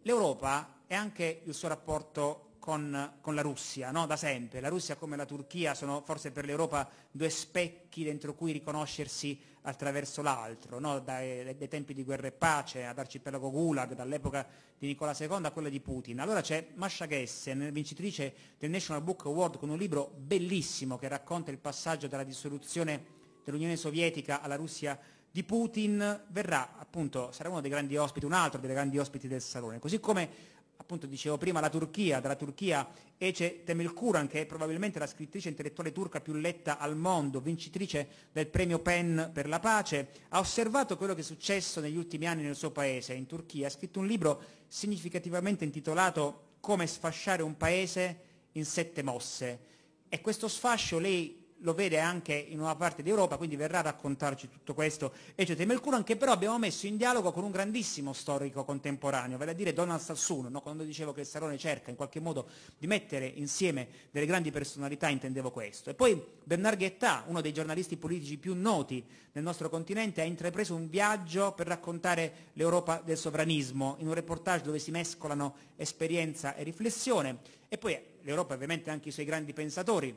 L'Europa è anche il suo rapporto con, con la Russia, no? da sempre. La Russia come la Turchia sono forse per l'Europa due specchi dentro cui riconoscersi attraverso l'altro, no? Eh, dai, dai, tempi di guerra e pace ad Arcipelago Gulag, dall'epoca di Nicola II a quella di Putin. Allora c'è Masha Gessen, vincitrice del National Book Award, con un libro bellissimo che racconta il passaggio dalla dissoluzione dell'Unione Sovietica alla Russia di Putin verrà appunto, sarà uno dei grandi ospiti, un altro dei grandi ospiti del salone, così come appunto dicevo prima la Turchia, dalla Turchia Ece Temelkuran che è probabilmente la scrittrice intellettuale turca più letta al mondo, vincitrice del premio PEN per la pace, ha osservato quello che è successo negli ultimi anni nel suo paese, in Turchia, ha scritto un libro significativamente intitolato Come sfasciare un paese in sette mosse e questo sfascio lei lo vede anche in una parte d'Europa, quindi verrà a raccontarci tutto questo, eccetera. Melcuran che però abbiamo messo in dialogo con un grandissimo storico contemporaneo, vale a dire Donald Sassoon, no? quando dicevo che il Sarone cerca in qualche modo di mettere insieme delle grandi personalità intendevo questo. E poi Bernard Guetta, uno dei giornalisti politici più noti nel nostro continente, ha intrapreso un viaggio per raccontare l'Europa del sovranismo, in un reportage dove si mescolano esperienza e riflessione. E poi l'Europa ovviamente anche i suoi grandi pensatori,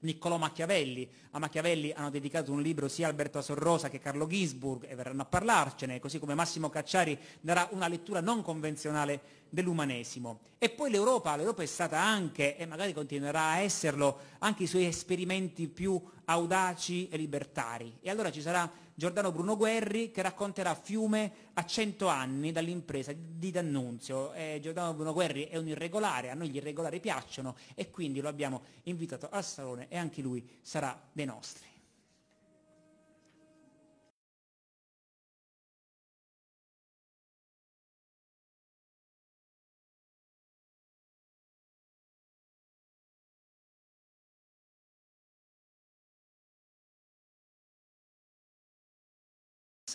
Niccolò Machiavelli. A Machiavelli hanno dedicato un libro sia Alberto Sorrosa che Carlo Gisburg e verranno a parlarcene, così come Massimo Cacciari darà una lettura non convenzionale dell'umanesimo. E poi l'Europa, l'Europa è stata anche, e magari continuerà a esserlo, anche i suoi esperimenti più audaci e libertari. E allora ci sarà Giordano Bruno Guerri che racconterà Fiume a 100 anni dall'impresa di D'Annunzio. Eh, Giordano Bruno Guerri è un irregolare, a noi gli irregolari piacciono e quindi lo abbiamo invitato al salone e anche lui sarà dei nostri.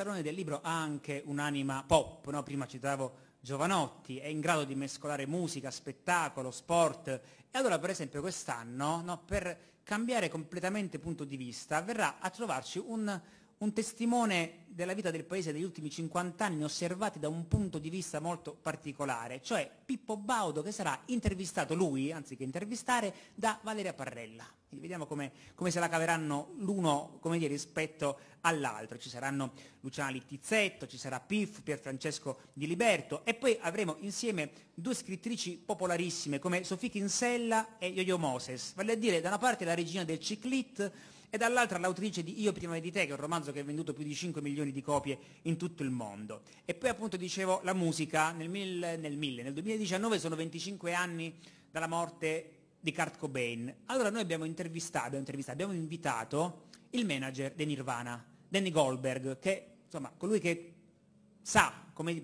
Salone del Libro ha anche un'anima pop, no? prima citavo Giovanotti, è in grado di mescolare musica, spettacolo, sport. E allora per esempio quest'anno, no, per cambiare completamente punto di vista, verrà a trovarci un un testimone della vita del paese degli ultimi 50 anni osservati da un punto di vista molto particolare, cioè Pippo Baudo che sarà intervistato lui, anziché intervistare, da Valeria Parrella. Quindi vediamo come, come, se la caveranno l'uno rispetto all'altro. Ci saranno Luciana Littizzetto, ci sarà Piff, Pierfrancesco Di Liberto e poi avremo insieme due scrittrici popolarissime come Sofì Kinsella e Yo-Yo Moses, vale a dire da una parte la regina del ciclit, e dall'altra l'autrice di Io prima di te, che è un romanzo che ha venduto più di 5 milioni di copie in tutto il mondo. E poi appunto dicevo la musica nel 1000, nel, nel 2019 sono 25 anni dalla morte di Kurt Cobain. Allora noi abbiamo intervistato, abbiamo, intervistato, abbiamo invitato il manager di Nirvana, Danny Goldberg, che insomma colui che sa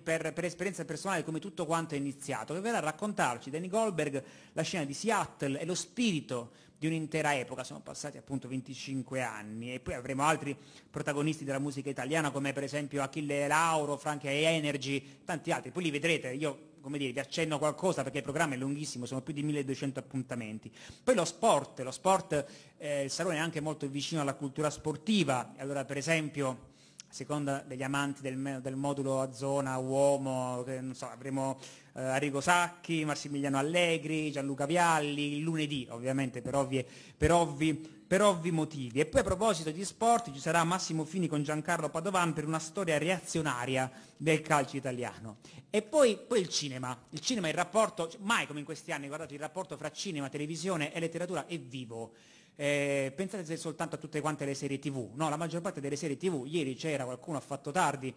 per, per, esperienza personale come tutto quanto è iniziato, che verrà a raccontarci Danny Goldberg, la scena di Seattle e lo spirito di un'intera epoca, sono passati appunto 25 anni e poi avremo altri protagonisti della musica italiana come per esempio Achille Lauro, Franca e Energy, tanti altri, poi li vedrete, io come dire, vi accenno qualcosa perché il programma è lunghissimo, sono più di 1200 appuntamenti. Poi lo sport, lo sport eh, il Salone è anche molto vicino alla cultura sportiva, allora per esempio a seconda degli amanti del, del modulo a zona, uomo, che, so, avremo eh, Arrigo Sacchi, Massimiliano Allegri, Gianluca Vialli, lunedì ovviamente per, ovvie, per, ovvi, per ovvi motivi. E poi a proposito di sport ci sarà Massimo Fini con Giancarlo Padovan per una storia reazionaria del calcio italiano. E poi, poi il cinema, il cinema, il rapporto, mai come in questi anni, guardate, il rapporto fra cinema, televisione e letteratura è vivo eh, pensate soltanto a tutte quante le serie tv, no, la maggior parte delle serie tv, ieri c'era qualcuno ha fatto tardi,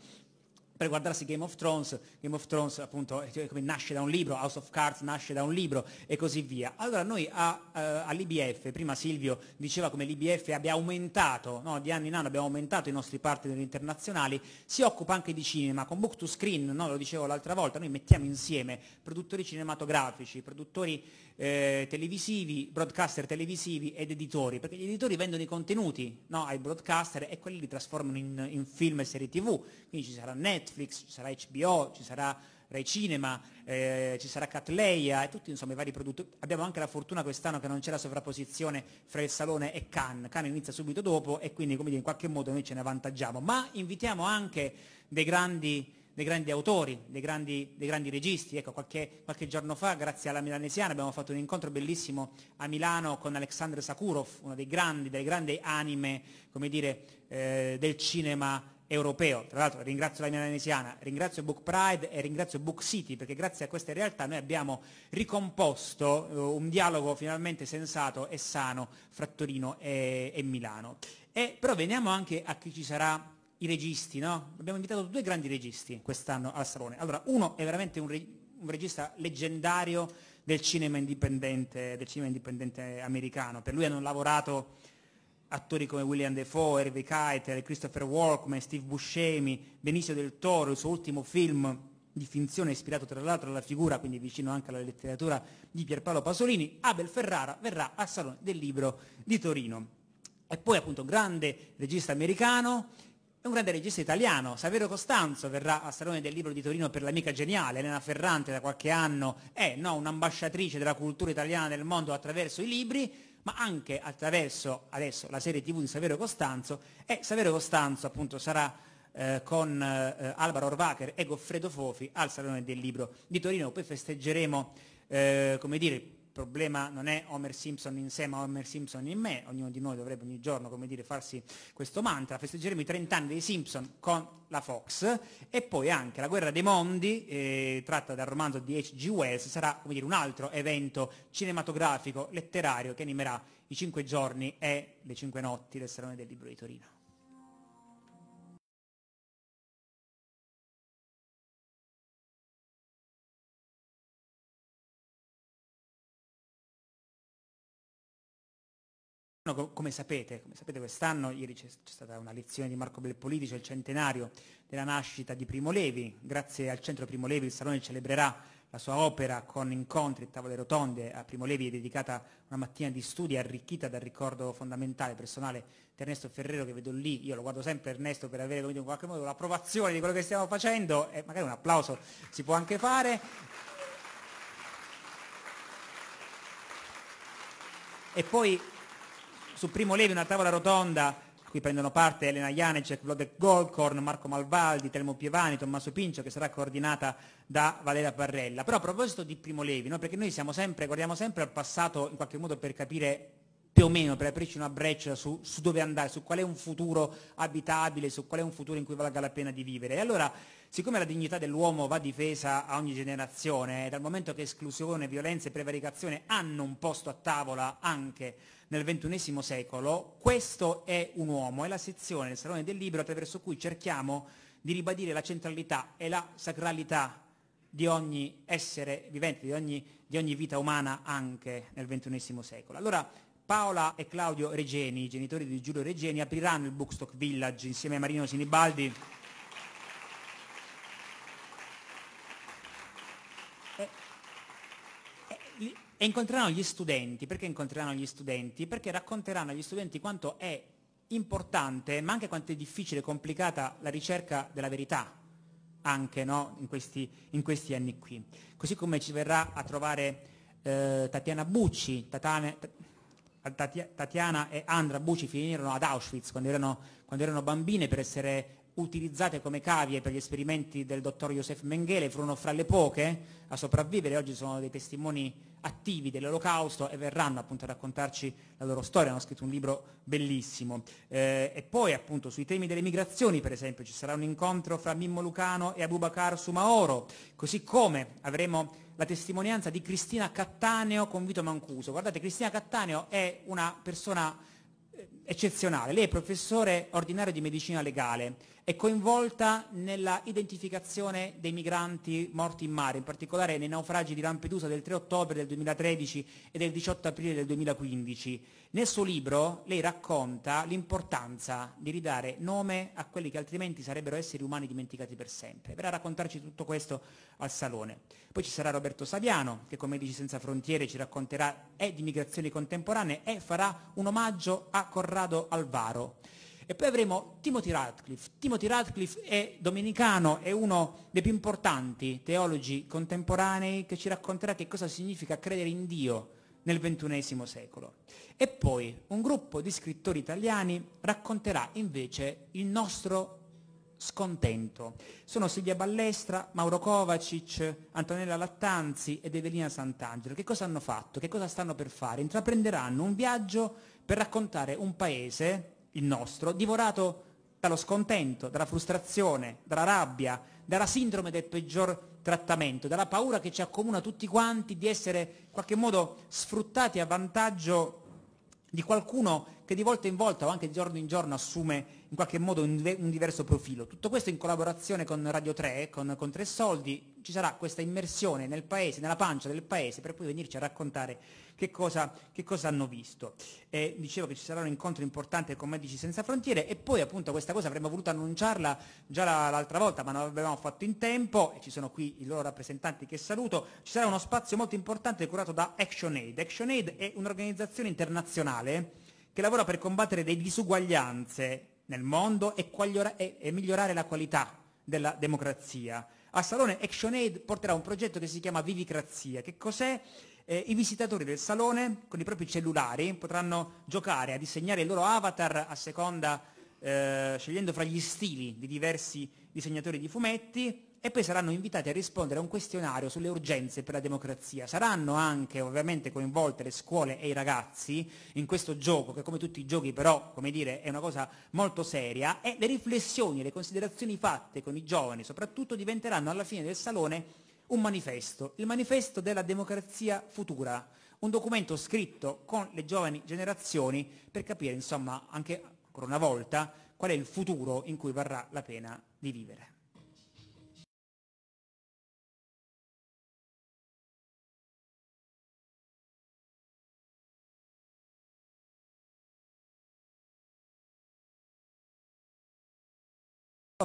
per guardarsi Game of Thrones, Game of Thrones appunto eh, cioè, nasce da un libro, House of Cards nasce da un libro e così via. Allora noi a, uh, eh, all'IBF, prima Silvio diceva come l'IBF abbia aumentato, no, di anno in anno abbiamo aumentato i nostri partner internazionali, si occupa anche di cinema, con Book to Screen, no, lo dicevo l'altra volta, noi mettiamo insieme produttori cinematografici, produttori eh, televisivi, broadcaster televisivi ed editori, perché gli editori vendono i contenuti no, ai broadcaster e quelli li trasformano in, in, film e serie tv, quindi ci sarà Netflix, ci sarà HBO, ci sarà Rai Cinema, eh, ci sarà Catleia e tutti insomma, i vari prodotti. Abbiamo anche la fortuna quest'anno che non c'è la sovrapposizione fra il Salone e Cannes, Cannes inizia subito dopo e quindi come dire, in qualche modo noi ce ne avvantaggiamo, ma invitiamo anche dei grandi dei grandi autori, dei grandi, dei grandi registi. Ecco, qualche, qualche, giorno fa, grazie alla Milanesiana, abbiamo fatto un incontro bellissimo a Milano con Alexander Sakurov, uno dei grandi, delle grandi anime dire, eh, del cinema europeo. Tra l'altro ringrazio la Milanesiana, ringrazio Book Pride e ringrazio Book City perché grazie a queste realtà noi abbiamo ricomposto eh, un dialogo finalmente sensato e sano fra Torino e, e Milano. E, però veniamo anche a chi ci sarà i registi, no? Abbiamo invitato due grandi registi quest'anno al Salone. Allora, uno è veramente un, re, un regista leggendario del cinema, del cinema indipendente americano. Per lui hanno lavorato attori come William Defoe, Hervé Keitel, Christopher Walkman, Steve Buscemi, Benicio del Toro, il suo ultimo film di finzione ispirato tra l'altro alla figura, quindi vicino anche alla letteratura di Pierpaolo Pasolini, Abel Ferrara verrà al Salone del Libro di Torino. E poi appunto grande regista americano, è un grande regista italiano, Saverio Costanzo verrà a Salone del Libro di Torino per l'amica geniale, Elena Ferrante da qualche anno è no, un'ambasciatrice della cultura italiana nel mondo attraverso i libri, ma anche attraverso adesso la serie tv di Saverio Costanzo e Saverio Costanzo appunto sarà eh, con eh, Alvaro Orvacher e Goffredo Fofi al Salone del Libro di Torino, poi festeggeremo eh, come dire, problema non è Homer Simpson in sé ma Homer Simpson in me, ognuno di noi dovrebbe ogni giorno come dire, farsi questo mantra, festeggeremo i 30 anni dei Simpson con la Fox e poi anche La guerra dei mondi, eh, tratta dal romanzo di H.G. Wells, sarà dire, un altro evento cinematografico, letterario che animerà i cinque giorni e le cinque notti del Salone del Libro di Torino. No, co come, sapete, come sapete quest'anno, ieri c'è stata una lezione di Marco Belpoliti, c'è il centenario della nascita di Primo Levi, grazie al centro Primo Levi il Salone celebrerà la sua opera con incontri e tavole rotonde a Primo Levi è dedicata una mattina di studi arricchita dal ricordo fondamentale personale di Ernesto Ferrero che vedo lì, io lo guardo sempre Ernesto per avere in qualche modo l'approvazione di quello che stiamo facendo e magari un applauso si può anche fare. E poi su Primo Levi una tavola rotonda a cui prendono parte Elena Janecek, Vlodek Golkorn, Marco Malvaldi, Telmo Pievani, Tommaso Pincio, che sarà coordinata da Valeria Parrella. Però a proposito di Primo Levi, no? perché noi sempre, guardiamo sempre al passato in qualche modo per capire più o meno per aprirci una breccia su, su, dove andare, su qual è un futuro abitabile, su qual è un futuro in cui valga la pena di vivere. E allora, siccome la dignità dell'uomo va difesa a ogni generazione, eh, dal momento che esclusione, violenza e prevaricazione hanno un posto a tavola anche nel XXI secolo, questo è un uomo, è la sezione del Salone del Libro attraverso cui cerchiamo di ribadire la centralità e la sacralità di ogni essere vivente, di ogni, di ogni vita umana anche nel XXI secolo. Allora, Paola e Claudio Regeni, i genitori di Giulio Regeni, apriranno il Bookstock Village insieme a Marino Sinibaldi. E incontreranno gli studenti, perché incontreranno gli studenti? Perché racconteranno agli studenti quanto è importante, ma anche quanto è difficile e complicata la ricerca della verità, anche no? in, questi, in, questi, anni qui. Così come ci verrà a trovare eh, Tatiana Bucci, Tatane, Tatiana e Andra Bucci finirono ad Auschwitz quando erano, quando erano bambine per essere utilizzate come cavie per gli esperimenti del dottor Josef Mengele, furono fra le poche a sopravvivere, oggi sono dei testimoni attivi dell'olocausto e verranno appunto a raccontarci la loro storia, hanno scritto un libro bellissimo. Eh, e poi appunto sui temi delle migrazioni per esempio ci sarà un incontro fra Mimmo Lucano e Abubakar Sumaoro, così come avremo la testimonianza di Cristina Cattaneo con Vito Mancuso. Guardate, Cristina Cattaneo è una persona eh, eccezionale. Lei è professore ordinario di medicina legale, è coinvolta nella identificazione dei migranti morti in mare, in particolare nei naufragi di Lampedusa del 3 ottobre del 2013 e del 18 aprile del 2015. Nel suo libro lei racconta l'importanza di ridare nome a quelli che altrimenti sarebbero esseri umani dimenticati per sempre. Verrà a raccontarci tutto questo al Salone. Poi ci sarà Roberto Saviano, che come Medici Senza Frontiere ci racconterà e di migrazioni contemporanee e farà un omaggio a Corrado Corrado Alvaro. E poi avremo Timothy Radcliffe. Timothy Radcliffe è domenicano, è uno dei più importanti teologi contemporanei che ci racconterà che cosa significa credere in Dio nel XXI secolo. E poi un gruppo di scrittori italiani racconterà invece il nostro scontento. Sono Silvia Ballestra, Mauro Kovacic, Antonella Lattanzi ed Evelina Sant'Angelo. Che cosa hanno fatto? Che cosa stanno per fare? Intraprenderanno un viaggio per raccontare un paese, il nostro, divorato dallo scontento, dalla frustrazione, dalla rabbia, dalla sindrome del peggior trattamento, dalla paura che ci accomuna tutti quanti di essere in qualche modo sfruttati a vantaggio di qualcuno che di volta in volta o anche di giorno in giorno assume in qualche modo un, un diverso profilo. Tutto questo in collaborazione con Radio 3, con, con Tre Soldi, ci sarà questa immersione nel paese, nella pancia del paese, per poi venirci a raccontare che cosa, che cosa hanno visto. Eh, dicevo che ci sarà un incontro importante con Medici Senza Frontiere e poi appunto questa cosa avremmo voluto annunciarla già l'altra volta, ma non l'avevamo fatto in tempo e ci sono qui i loro rappresentanti che saluto. Ci sarà uno spazio molto importante curato da ActionAid. ActionAid è un'organizzazione internazionale che lavora per combattere le disuguaglianze nel mondo e, e, e migliorare la qualità della democrazia. A Salone ActionAid porterà un progetto che si chiama Vivicrazia. Che cos'è? Eh, I visitatori del salone con i propri cellulari potranno giocare a disegnare il loro avatar a seconda, eh, scegliendo fra gli stili di diversi disegnatori di fumetti e poi saranno invitati a rispondere a un questionario sulle urgenze per la democrazia. Saranno anche ovviamente coinvolte le scuole e i ragazzi in questo gioco che come tutti i giochi però, come dire, è una cosa molto seria e le riflessioni e le considerazioni fatte con i giovani soprattutto diventeranno alla fine del salone un manifesto, il manifesto della democrazia futura, un documento scritto con le giovani generazioni per capire, insomma, anche ancora una volta, qual è il futuro in cui varrà la pena di vivere.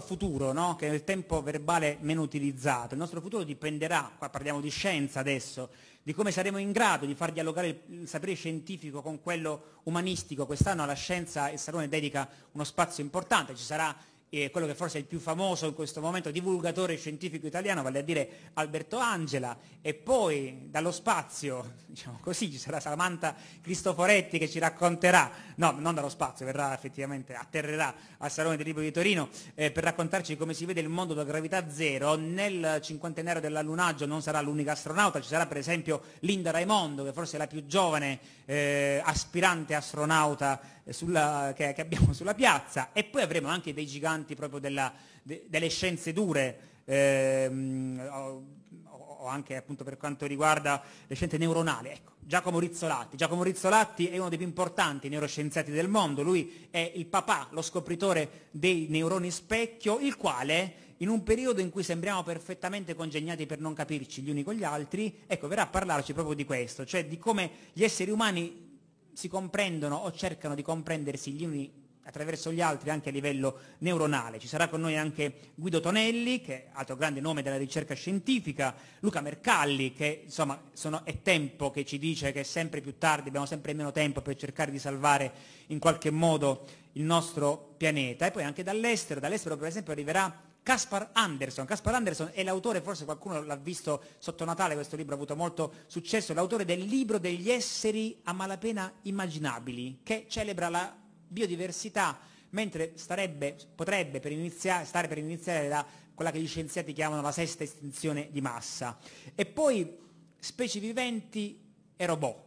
futuro, no? che è il tempo verbale meno utilizzato, il nostro futuro dipenderà, qua parliamo di scienza adesso, di come saremo in grado di far dialogare il sapere scientifico con quello umanistico. Quest'anno alla scienza il Salone dedica uno spazio importante, ci sarà eh, quello che forse è il più famoso in questo momento divulgatore scientifico italiano, vale a dire Alberto Angela, e poi dallo spazio, diciamo così, ci sarà Samantha Cristoforetti che ci racconterà, no, non dallo spazio, verrà effettivamente, atterrerà al Salone del Libro di Torino eh, per raccontarci come si vede il mondo da gravità zero. Nel cinquantenario dell'allunaggio non sarà l'unica astronauta, ci sarà per esempio Linda Raimondo, che forse è la più giovane eh, aspirante astronauta sulla, che, che, abbiamo sulla piazza e poi avremo anche dei giganti proprio della, de, delle scienze dure. Ehm, o, o anche appunto per quanto riguarda le scienze neuronali, ecco, Giacomo Rizzolatti. Giacomo Rizzolatti è uno dei più importanti neuroscienziati del mondo, lui è il papà, lo scopritore dei neuroni specchio, il quale in un periodo in cui sembriamo perfettamente congegnati per non capirci gli uni con gli altri, ecco, verrà a parlarci proprio di questo, cioè di come gli esseri umani si comprendono o cercano di comprendersi gli uni attraverso gli altri anche a livello neuronale. Ci sarà con noi anche Guido Tonelli, che è altro grande nome della ricerca scientifica, Luca Mercalli, che insomma sono, è tempo che ci dice che è sempre più tardi, abbiamo sempre meno tempo per cercare di salvare in qualche modo il nostro pianeta, e poi anche dall'estero, dall'estero per esempio arriverà Caspar Anderson. Caspar Anderson è l'autore, forse qualcuno l'ha visto sotto Natale, questo libro ha avuto molto successo, l'autore del libro degli esseri a malapena immaginabili, che celebra la biodiversità, mentre starebbe, potrebbe per iniziare, stare per iniziare la, quella che gli scienziati chiamano la sesta estinzione di massa. E poi specie viventi e robot.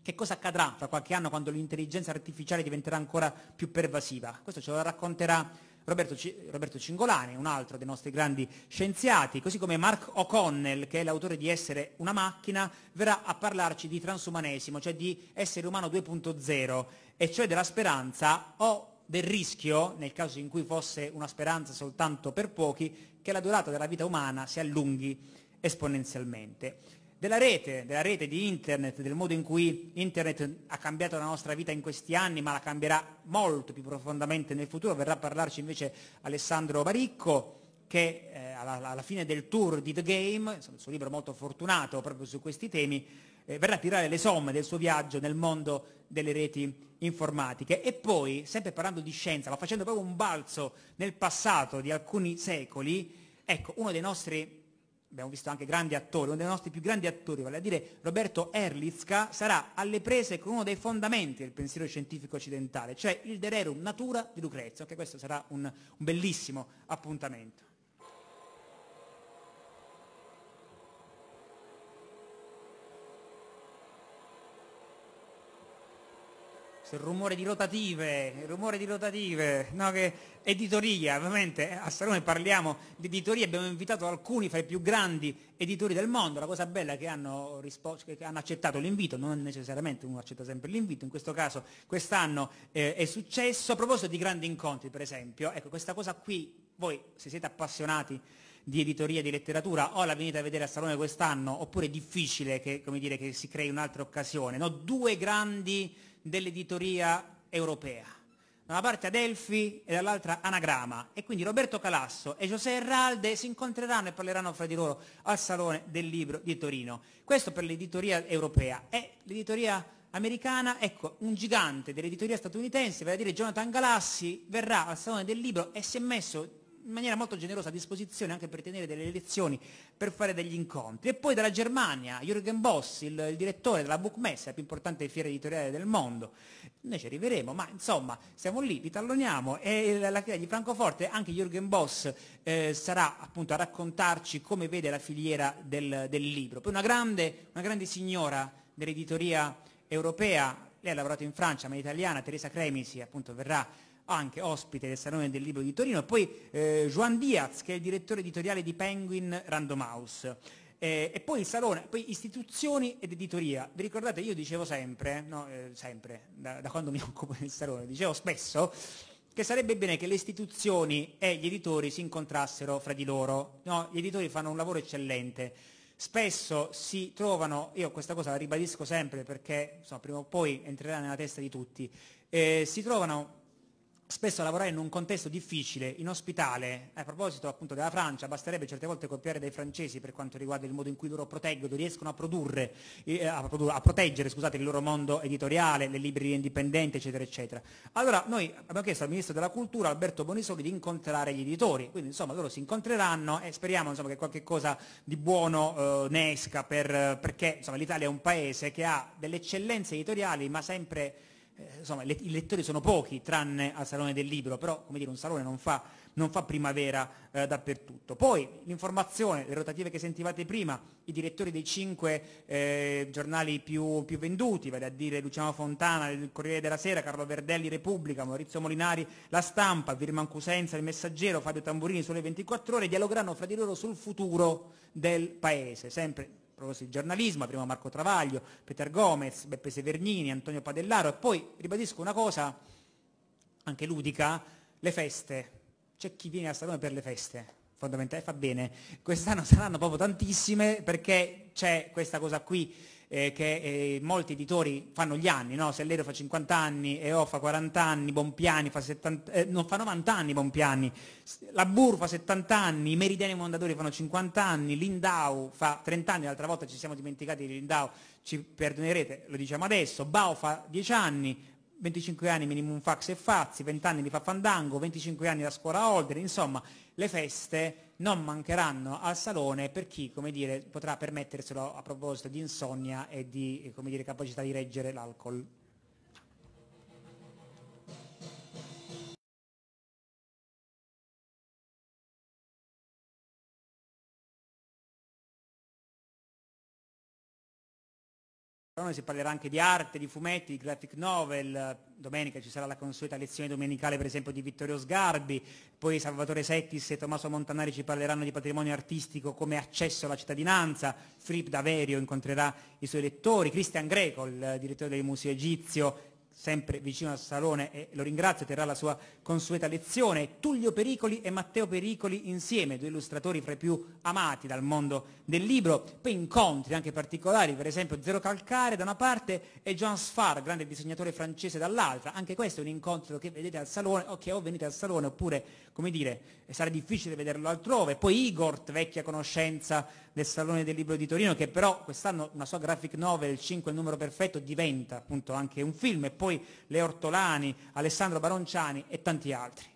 Che cosa accadrà fra qualche anno quando l'intelligenza artificiale diventerà ancora più pervasiva? Questo ce lo racconterà Roberto, Roberto Cingolani, un altro dei nostri grandi scienziati, così come Mark O'Connell, che è l'autore di Essere una macchina, verrà a parlarci di transumanesimo, cioè di essere umano 2.0, e cioè della speranza o del rischio, nel caso in cui fosse una speranza soltanto per pochi, che la durata della vita umana si allunghi esponenzialmente della rete, della rete di internet, del modo in cui internet ha cambiato la nostra vita in questi anni, ma la cambierà molto più profondamente nel futuro. Verrà a parlarci invece Alessandro Baricco, che eh, alla, alla, fine del tour di The Game, il suo libro molto fortunato proprio su questi temi, eh, verrà a tirare le somme del suo viaggio nel mondo delle reti informatiche. E poi, sempre parlando di scienza, ma facendo proprio un balzo nel passato di alcuni secoli, ecco, uno dei nostri abbiamo visto anche grandi attori, uno dei nostri più grandi attori, vale a dire Roberto Erlitzka, sarà alle prese con uno dei fondamenti del pensiero scientifico occidentale, cioè il Dererum Natura di Lucrezio, che questo sarà un, un bellissimo appuntamento. il rumore di rotative, il rumore di rotative, no, che editoria, ovviamente eh, a Salone parliamo di editoria, abbiamo invitato alcuni fra i più grandi editori del mondo, la cosa bella è che hanno, che hanno accettato l'invito, non necessariamente uno accetta sempre l'invito, in questo caso quest'anno eh, è successo, a proposito di grandi incontri per esempio, ecco questa cosa qui, voi se siete appassionati di editoria, di letteratura, o la venite a vedere a Salone quest'anno, oppure è difficile che, dire, che si crei un'altra occasione, no? due grandi dell'editoria europea. Da una parte Adelphi e dall'altra Anagrama. E quindi Roberto Calasso e José Herralde si incontreranno e parleranno fra di loro al Salone del Libro di Torino. Questo per l'editoria europea. E l'editoria americana, ecco, un gigante dell'editoria statunitense, vale a dire Jonathan Galassi, verrà al Salone del Libro e si è messo in maniera molto generosa a disposizione anche per tenere delle lezioni, per fare degli incontri. E poi dalla Germania, Jürgen Boss, il, il direttore della Buchmesse, la più importante fiera editoriale del mondo. Noi ci arriveremo, ma insomma, siamo lì, vi talloniamo e la fiera di Francoforte, anche Jürgen Boss eh, sarà appunto a raccontarci come vede la filiera del, del libro. Poi una grande, una grande signora dell'editoria europea, lei ha lavorato in Francia ma è italiana, Teresa Cremisi appunto verrà anche ospite del Salone del Libro di Torino, e poi eh, Juan Diaz, che è il direttore editoriale di Penguin Random House. Eh, e poi il salone, poi istituzioni ed editoria. Vi ricordate, io dicevo sempre, eh, no, eh, sempre, da, da quando mi occupo del salone, dicevo spesso che sarebbe bene che le istituzioni e gli editori si incontrassero fra di loro. No, gli editori fanno un lavoro eccellente. Spesso si trovano, io questa cosa la ribadisco sempre perché insomma, prima o poi entrerà nella testa di tutti, eh, si trovano spesso lavorare in un contesto difficile, in ospitale, a proposito appunto della Francia, basterebbe certe volte copiare dai francesi per quanto riguarda il modo in cui loro proteggono, riescono a, produrre, eh, a, produ- a proteggere scusate, il loro mondo editoriale, le librerie indipendenti, eccetera, eccetera. Allora noi abbiamo chiesto al Ministro della Cultura, Alberto Bonisoli, di incontrare gli editori, quindi insomma loro si incontreranno e speriamo insomma, che qualche cosa di buono eh, ne esca, per, perché l'Italia è un paese che ha delle eccellenze editoriali ma sempre eh, insomma, i lettori sono pochi, tranne al Salone del Libro, però come dire, un salone non fa, non fa primavera eh, dappertutto. Poi l'informazione, le rotative che sentivate prima, i direttori dei cinque eh, giornali più, più, venduti, vale a dire Luciano Fontana, il Corriere della Sera, Carlo Verdelli, Repubblica, Maurizio Molinari, La Stampa, Virman Cusenza, Il Messaggero, Fabio Tamburini, Sole 24 Ore, dialogheranno fra di loro sul futuro del Paese, sempre professori di giornalismo, prima Marco Travaglio, Peter Gomez, Beppe Severnini, Antonio Padellaro e poi ribadisco una cosa anche ludica, le feste. C'è chi viene a Salone per le feste, fondamentalmente fa bene. Quest'anno saranno proprio tantissime perché c'è questa cosa qui eh, che eh, molti editori fanno gli anni, no? Sellero fa 50 anni, EO fa 40 anni, Bompiani fa, 70, eh, no, fa 90 anni Bompiani, la Bur fa 70 anni, i Meridiani Mondadori fanno 50 anni, Lindau fa 30 anni, l'altra volta ci siamo dimenticati di Lindau, ci perdonerete, lo diciamo adesso, Bau fa 10 anni, 25 anni Minimum Fax e Fazzi, 20 anni li fa Fandango, 25 anni la scuola Older, insomma le feste non mancheranno al salone per chi, come dire, potrà permetterselo a proposito di insonnia e di, eh, come dire, capacità di reggere l'alcol. si parlerà anche di arte, di fumetti, di graphic novel, domenica ci sarà la consueta lezione domenicale per esempio di Vittorio Sgarbi, poi Salvatore Settis e Tommaso Montanari ci parleranno di patrimonio artistico come accesso alla cittadinanza, Fripp Daverio incontrerà i suoi lettori, Cristian Greco, il direttore del Museo Egizio, sempre vicino al Salone e lo ringrazio, terrà la sua consueta lezione, Tullio Pericoli e Matteo Pericoli insieme, due illustratori fra i più amati dal mondo del libro, poi incontri anche particolari, per esempio Zero Calcare da una parte e Jean Sfar, grande disegnatore francese dall'altra, anche questo è un incontro che vedete al Salone o che o venite al Salone oppure come dire, sarà difficile vederlo altrove. Poi Igort, vecchia conoscenza del Salone del Libro di Torino, che però quest'anno una sua graphic novel, 5 il numero perfetto, diventa appunto anche un film, e poi Le Ortolani, Alessandro Baronciani e tanti altri.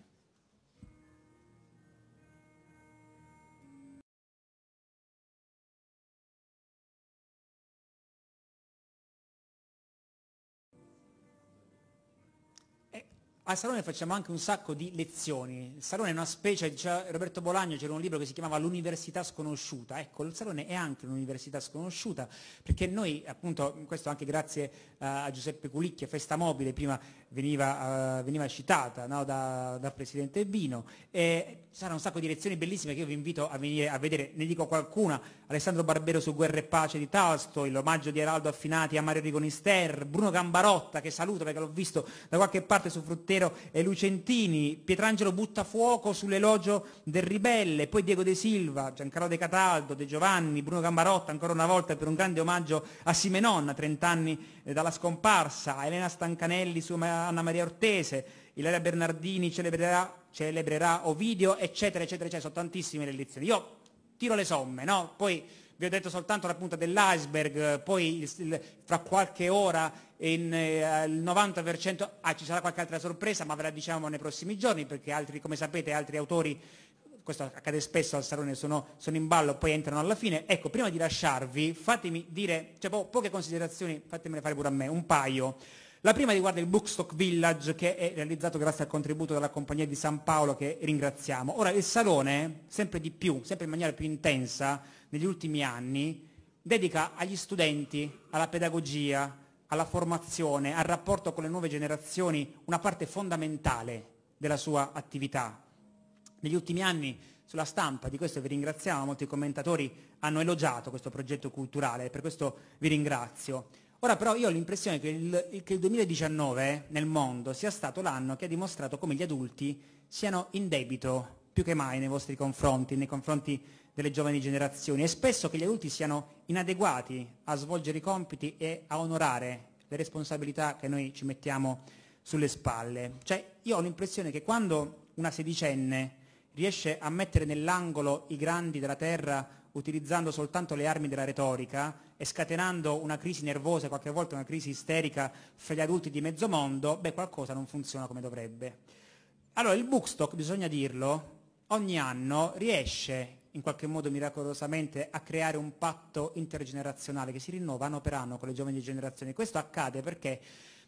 al Salone facciamo anche un sacco di lezioni. Il Salone è una specie, diceva Roberto Bolagno, c'era un libro che si chiamava L'Università Sconosciuta. Ecco, il Salone è anche un'università sconosciuta, perché noi, appunto, questo anche grazie eh, a Giuseppe Culicchi, a Festa Mobile, prima veniva, uh, veniva citata no, da, dal Presidente Vino. E c'erano un sacco di lezioni bellissime che io vi invito a venire a vedere, ne dico qualcuna, Alessandro Barbero su Guerra e Pace di Tolstoi, l'omaggio di Eraldo Affinati a Mario Rigonister, Bruno Gambarotta che saluto perché l'ho visto da qualche parte su Fruttero e Lucentini, Pietrangelo Buttafuoco sull'elogio del ribelle, poi Diego De Silva, Giancarlo De Cataldo, De Giovanni, Bruno Gambarotta ancora una volta per un grande omaggio a Simenon, 30 anni eh, dalla scomparsa, a Elena Stancanelli su Anna Maria Ortese, Ilaria Bernardini celebrerà, celebrerà Ovidio, eccetera, eccetera, eccetera, sono tantissime le lezioni. Io tiro le somme, no? Poi vi ho detto soltanto la punta dell'iceberg, poi il, il, fra qualche ora in, eh, il 90% ah, ci sarà qualche altra sorpresa, ma ve la diciamo nei prossimi giorni, perché altri, come sapete altri autori, questo accade spesso al Salone, sono, sono in ballo, poi entrano alla fine. Ecco, prima di lasciarvi, fatemi dire, cioè, po- poche considerazioni, fatemele fare pure a me, un paio. La prima riguarda il Bookstock Village che è realizzato grazie al contributo della compagnia di San Paolo che ringraziamo. Ora il salone, sempre di più, sempre in maniera più intensa, negli ultimi anni, dedica agli studenti, alla pedagogia, alla formazione, al rapporto con le nuove generazioni una parte fondamentale della sua attività. Negli ultimi anni sulla stampa, di questo vi ringraziamo, molti commentatori hanno elogiato questo progetto culturale, per questo vi ringrazio. Ora però io ho l'impressione che il, che il 2019 nel mondo sia stato l'anno che ha dimostrato come gli adulti siano in debito più che mai nei vostri confronti, nei confronti delle giovani generazioni e spesso che gli adulti siano inadeguati a svolgere i compiti e a onorare le responsabilità che noi ci mettiamo sulle spalle. Cioè io ho l'impressione che quando una sedicenne riesce a mettere nell'angolo i grandi della terra utilizzando soltanto le armi della retorica e scatenando una crisi nervosa, qualche volta una crisi isterica fra gli adulti di mezzo mondo, beh qualcosa non funziona come dovrebbe. Allora il bookstock, bisogna dirlo, ogni anno riesce in qualche modo miracolosamente a creare un patto intergenerazionale che si rinnova anno per anno con le giovani generazioni. Questo accade perché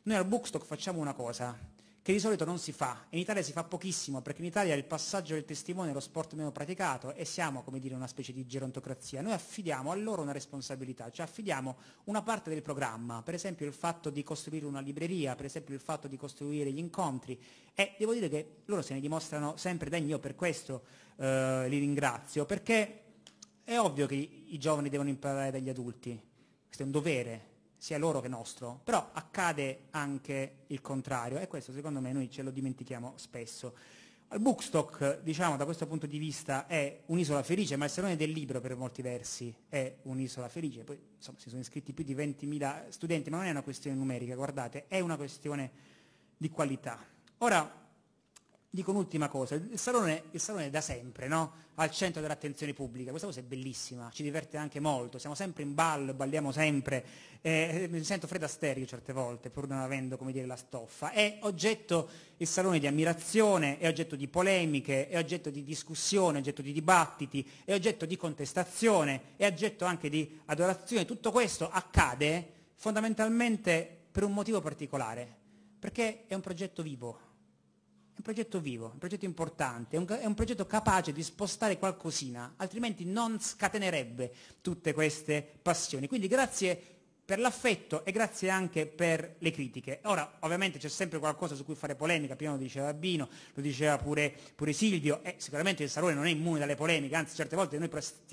noi al bookstock facciamo una cosa, che di solito non si fa. In Italia si fa pochissimo perché in Italia il passaggio del testimone è lo sport meno praticato e siamo, come dire, una specie di gerontocrazia. Noi affidiamo a loro una responsabilità, cioè affidiamo una parte del programma, per esempio il fatto di costruire una libreria, per esempio il fatto di costruire gli incontri e devo dire che loro se ne dimostrano sempre degni, io per questo eh, li ringrazio, perché è ovvio che i giovani devono imparare dagli adulti, questo è un dovere, sia loro che nostro, però accade anche il contrario e questo secondo me noi ce lo dimentichiamo spesso. Al Bookstock, diciamo, da questo punto di vista è un'isola felice, ma il Salone del Libro per molti versi è un'isola felice. Poi, insomma, si sono iscritti più di 20.000 studenti, ma non è una questione numerica, guardate, è una questione di qualità. Ora, Dico un'ultima cosa, il salone, il salone, è da sempre no? al centro dell'attenzione pubblica, questa cosa è bellissima, ci diverte anche molto, siamo sempre in ballo, balliamo sempre, eh, mi sento fredda Asterio certe volte pur non avendo dire, la stoffa, è oggetto il salone di ammirazione, è oggetto di polemiche, è oggetto di discussione, è oggetto di dibattiti, è oggetto di contestazione, è oggetto anche di adorazione, tutto questo accade fondamentalmente per un motivo particolare, perché è un progetto vivo un progetto vivo, un progetto importante, è un, è un, progetto capace di spostare qualcosina, altrimenti non scatenerebbe tutte queste passioni. Quindi grazie per l'affetto e grazie anche per le critiche. Ora, ovviamente c'è sempre qualcosa su cui fare polemica, prima lo diceva Bino, lo diceva pure, pure Silvio, e sicuramente il Salone non è immune dalle polemiche, anzi certe volte noi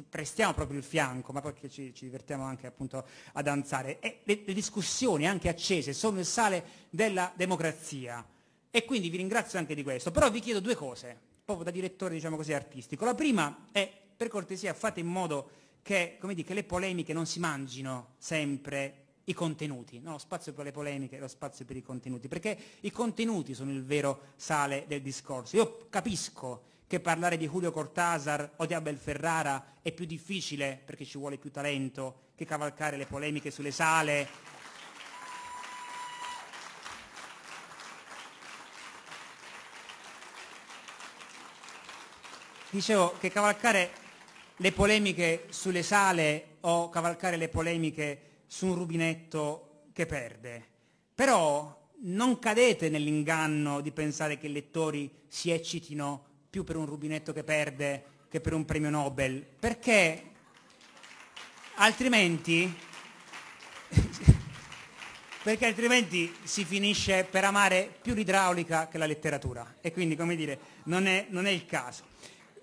prestiamo proprio il fianco, ma perché ci, ci divertiamo anche appunto a danzare. E le, le discussioni anche accese sono il sale della democrazia e quindi vi ringrazio anche di questo, però vi chiedo due cose, proprio da direttore diciamo così, artistico. La prima è, per cortesia, fate in modo che, dico, che le polemiche non si mangino sempre i contenuti, no? lo spazio per le polemiche e lo spazio per i contenuti, perché i contenuti sono il vero sale del discorso. Io capisco che parlare di Julio Cortázar o di Abel Ferrara è più difficile perché ci vuole più talento che cavalcare le polemiche sulle sale Dicevo che cavalcare le polemiche sulle sale o cavalcare le polemiche su un rubinetto che perde. Però non cadete nell'inganno di pensare che i lettori si eccitino più per un rubinetto che perde che per un premio Nobel, perché altrimenti, perché altrimenti si finisce per amare più l'idraulica che la letteratura e quindi, come dire, non è, non è il caso.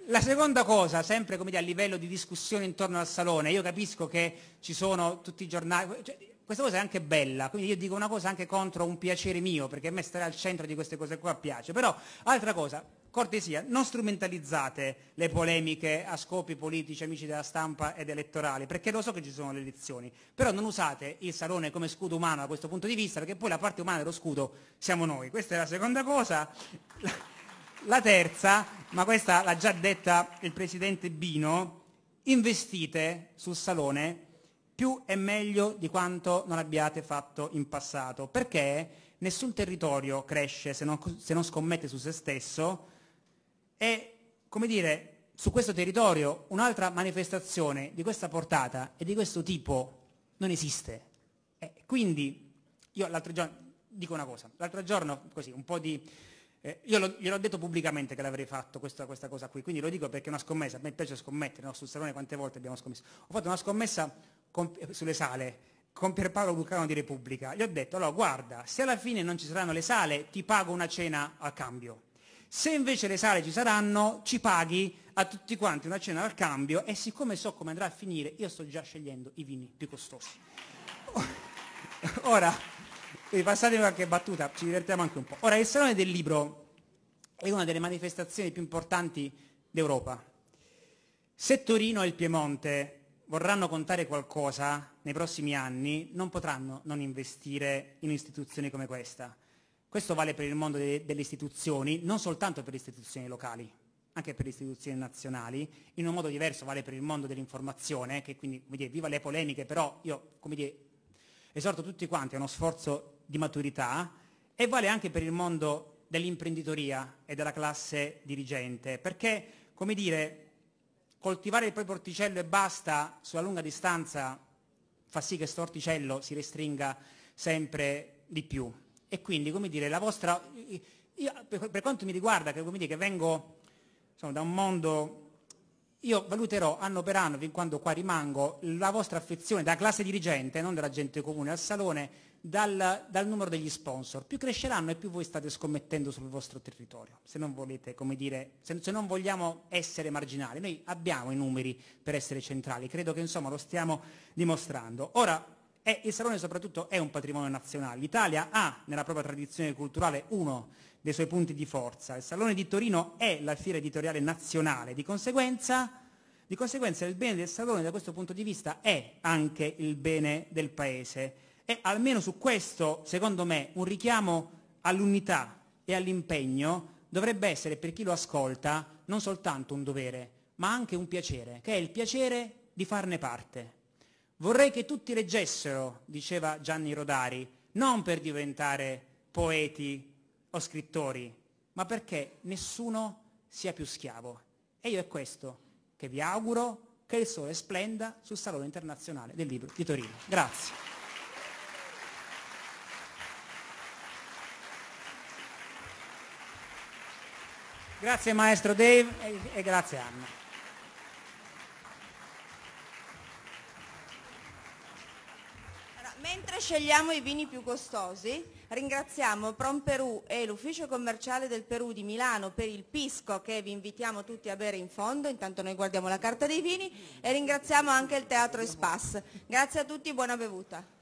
La seconda cosa, sempre dire, a livello di discussione intorno al salone, io capisco che ci sono tutti i giornali, cioè, questa cosa è anche bella, quindi io dico una cosa anche contro un piacere mio, perché a me stare al centro di queste cose qua piace, però altra cosa, cortesia, non strumentalizzate le polemiche a scopi politici, amici della stampa ed elettorali, perché lo so che ci sono le elezioni, però non usate il salone come scudo umano da questo punto di vista, perché poi la parte umana dello scudo siamo noi, questa è la seconda cosa. La terza, ma questa l'ha già detta il presidente Bino, investite sul salone più e meglio di quanto non abbiate fatto in passato, perché nessun territorio cresce se non, se non scommette su se stesso e, come dire, su questo territorio un'altra manifestazione di questa portata e di questo tipo non esiste. Eh, quindi io l'altro giorno dico una cosa, l'altro giorno così un po' di eh, io lo, gliel'ho detto pubblicamente che l'avrei fatto questa, questa, cosa qui, quindi lo dico perché è una scommessa, a me piace scommettere, no? sul salone quante volte abbiamo scommesso. Ho fatto una scommessa con, sulle sale con Pierpaolo Vulcano di Repubblica, gli ho detto allora guarda, se alla fine non ci saranno le sale ti pago una cena a cambio, se invece le sale ci saranno ci paghi a tutti quanti una cena al cambio e siccome so come andrà a finire io sto già scegliendo i vini più costosi. Ora, quindi passate qualche battuta, ci divertiamo anche un po'. Ora, il Salone del Libro è una delle manifestazioni più importanti d'Europa. Se Torino e il Piemonte vorranno contare qualcosa nei prossimi anni, non potranno non investire in istituzioni come questa. Questo vale per il mondo de delle istituzioni, non soltanto per le istituzioni locali, anche per le istituzioni nazionali, in un modo diverso vale per il mondo dell'informazione, che quindi, come dire, viva le polemiche, però io, come dire, esorto tutti quanti a uno sforzo di maturità e vale anche per il mondo dell'imprenditoria e della classe dirigente, perché, come dire, coltivare il proprio orticello e basta sulla lunga distanza fa sì che questo orticello si restringa sempre di più. E quindi, come dire, la vostra... Io, per, per, quanto mi riguarda, che, dire, che vengo insomma, da un mondo io valuterò anno per anno, fin quando qua rimango, la vostra affezione da classe dirigente, non della gente comune, al salone dal, dal, numero degli sponsor. Più cresceranno e più voi state scommettendo sul vostro territorio, se non, volete, come dire, se, se non vogliamo essere marginali. Noi abbiamo i numeri per essere centrali, credo che insomma, lo stiamo dimostrando. Ora, eh, il Salone soprattutto è un patrimonio nazionale. L'Italia ha nella propria tradizione culturale uno dei suoi punti di forza. Il Salone di Torino è la fiera editoriale nazionale, di conseguenza... Di conseguenza il bene del Salone da questo punto di vista è anche il bene del Paese. E almeno su questo, secondo me, un richiamo all'unità e all'impegno dovrebbe essere per chi lo ascolta non soltanto un dovere, ma anche un piacere, che è il piacere di farne parte. Vorrei che tutti leggessero, diceva Gianni Rodari, non per diventare poeti o scrittori, ma perché nessuno sia più schiavo. E io è questo che vi auguro che il sole splenda sul Salone Internazionale del Libro di Torino. Grazie. Grazie maestro Dave e, e grazie Anna. mentre scegliamo i vini più costosi, ringraziamo Prom Perù e l'ufficio commerciale del Perù di Milano per il pisco che vi invitiamo tutti a bere in fondo, intanto noi guardiamo la carta dei vini, e ringraziamo anche il Teatro Espas. Grazie a tutti, buona bevuta.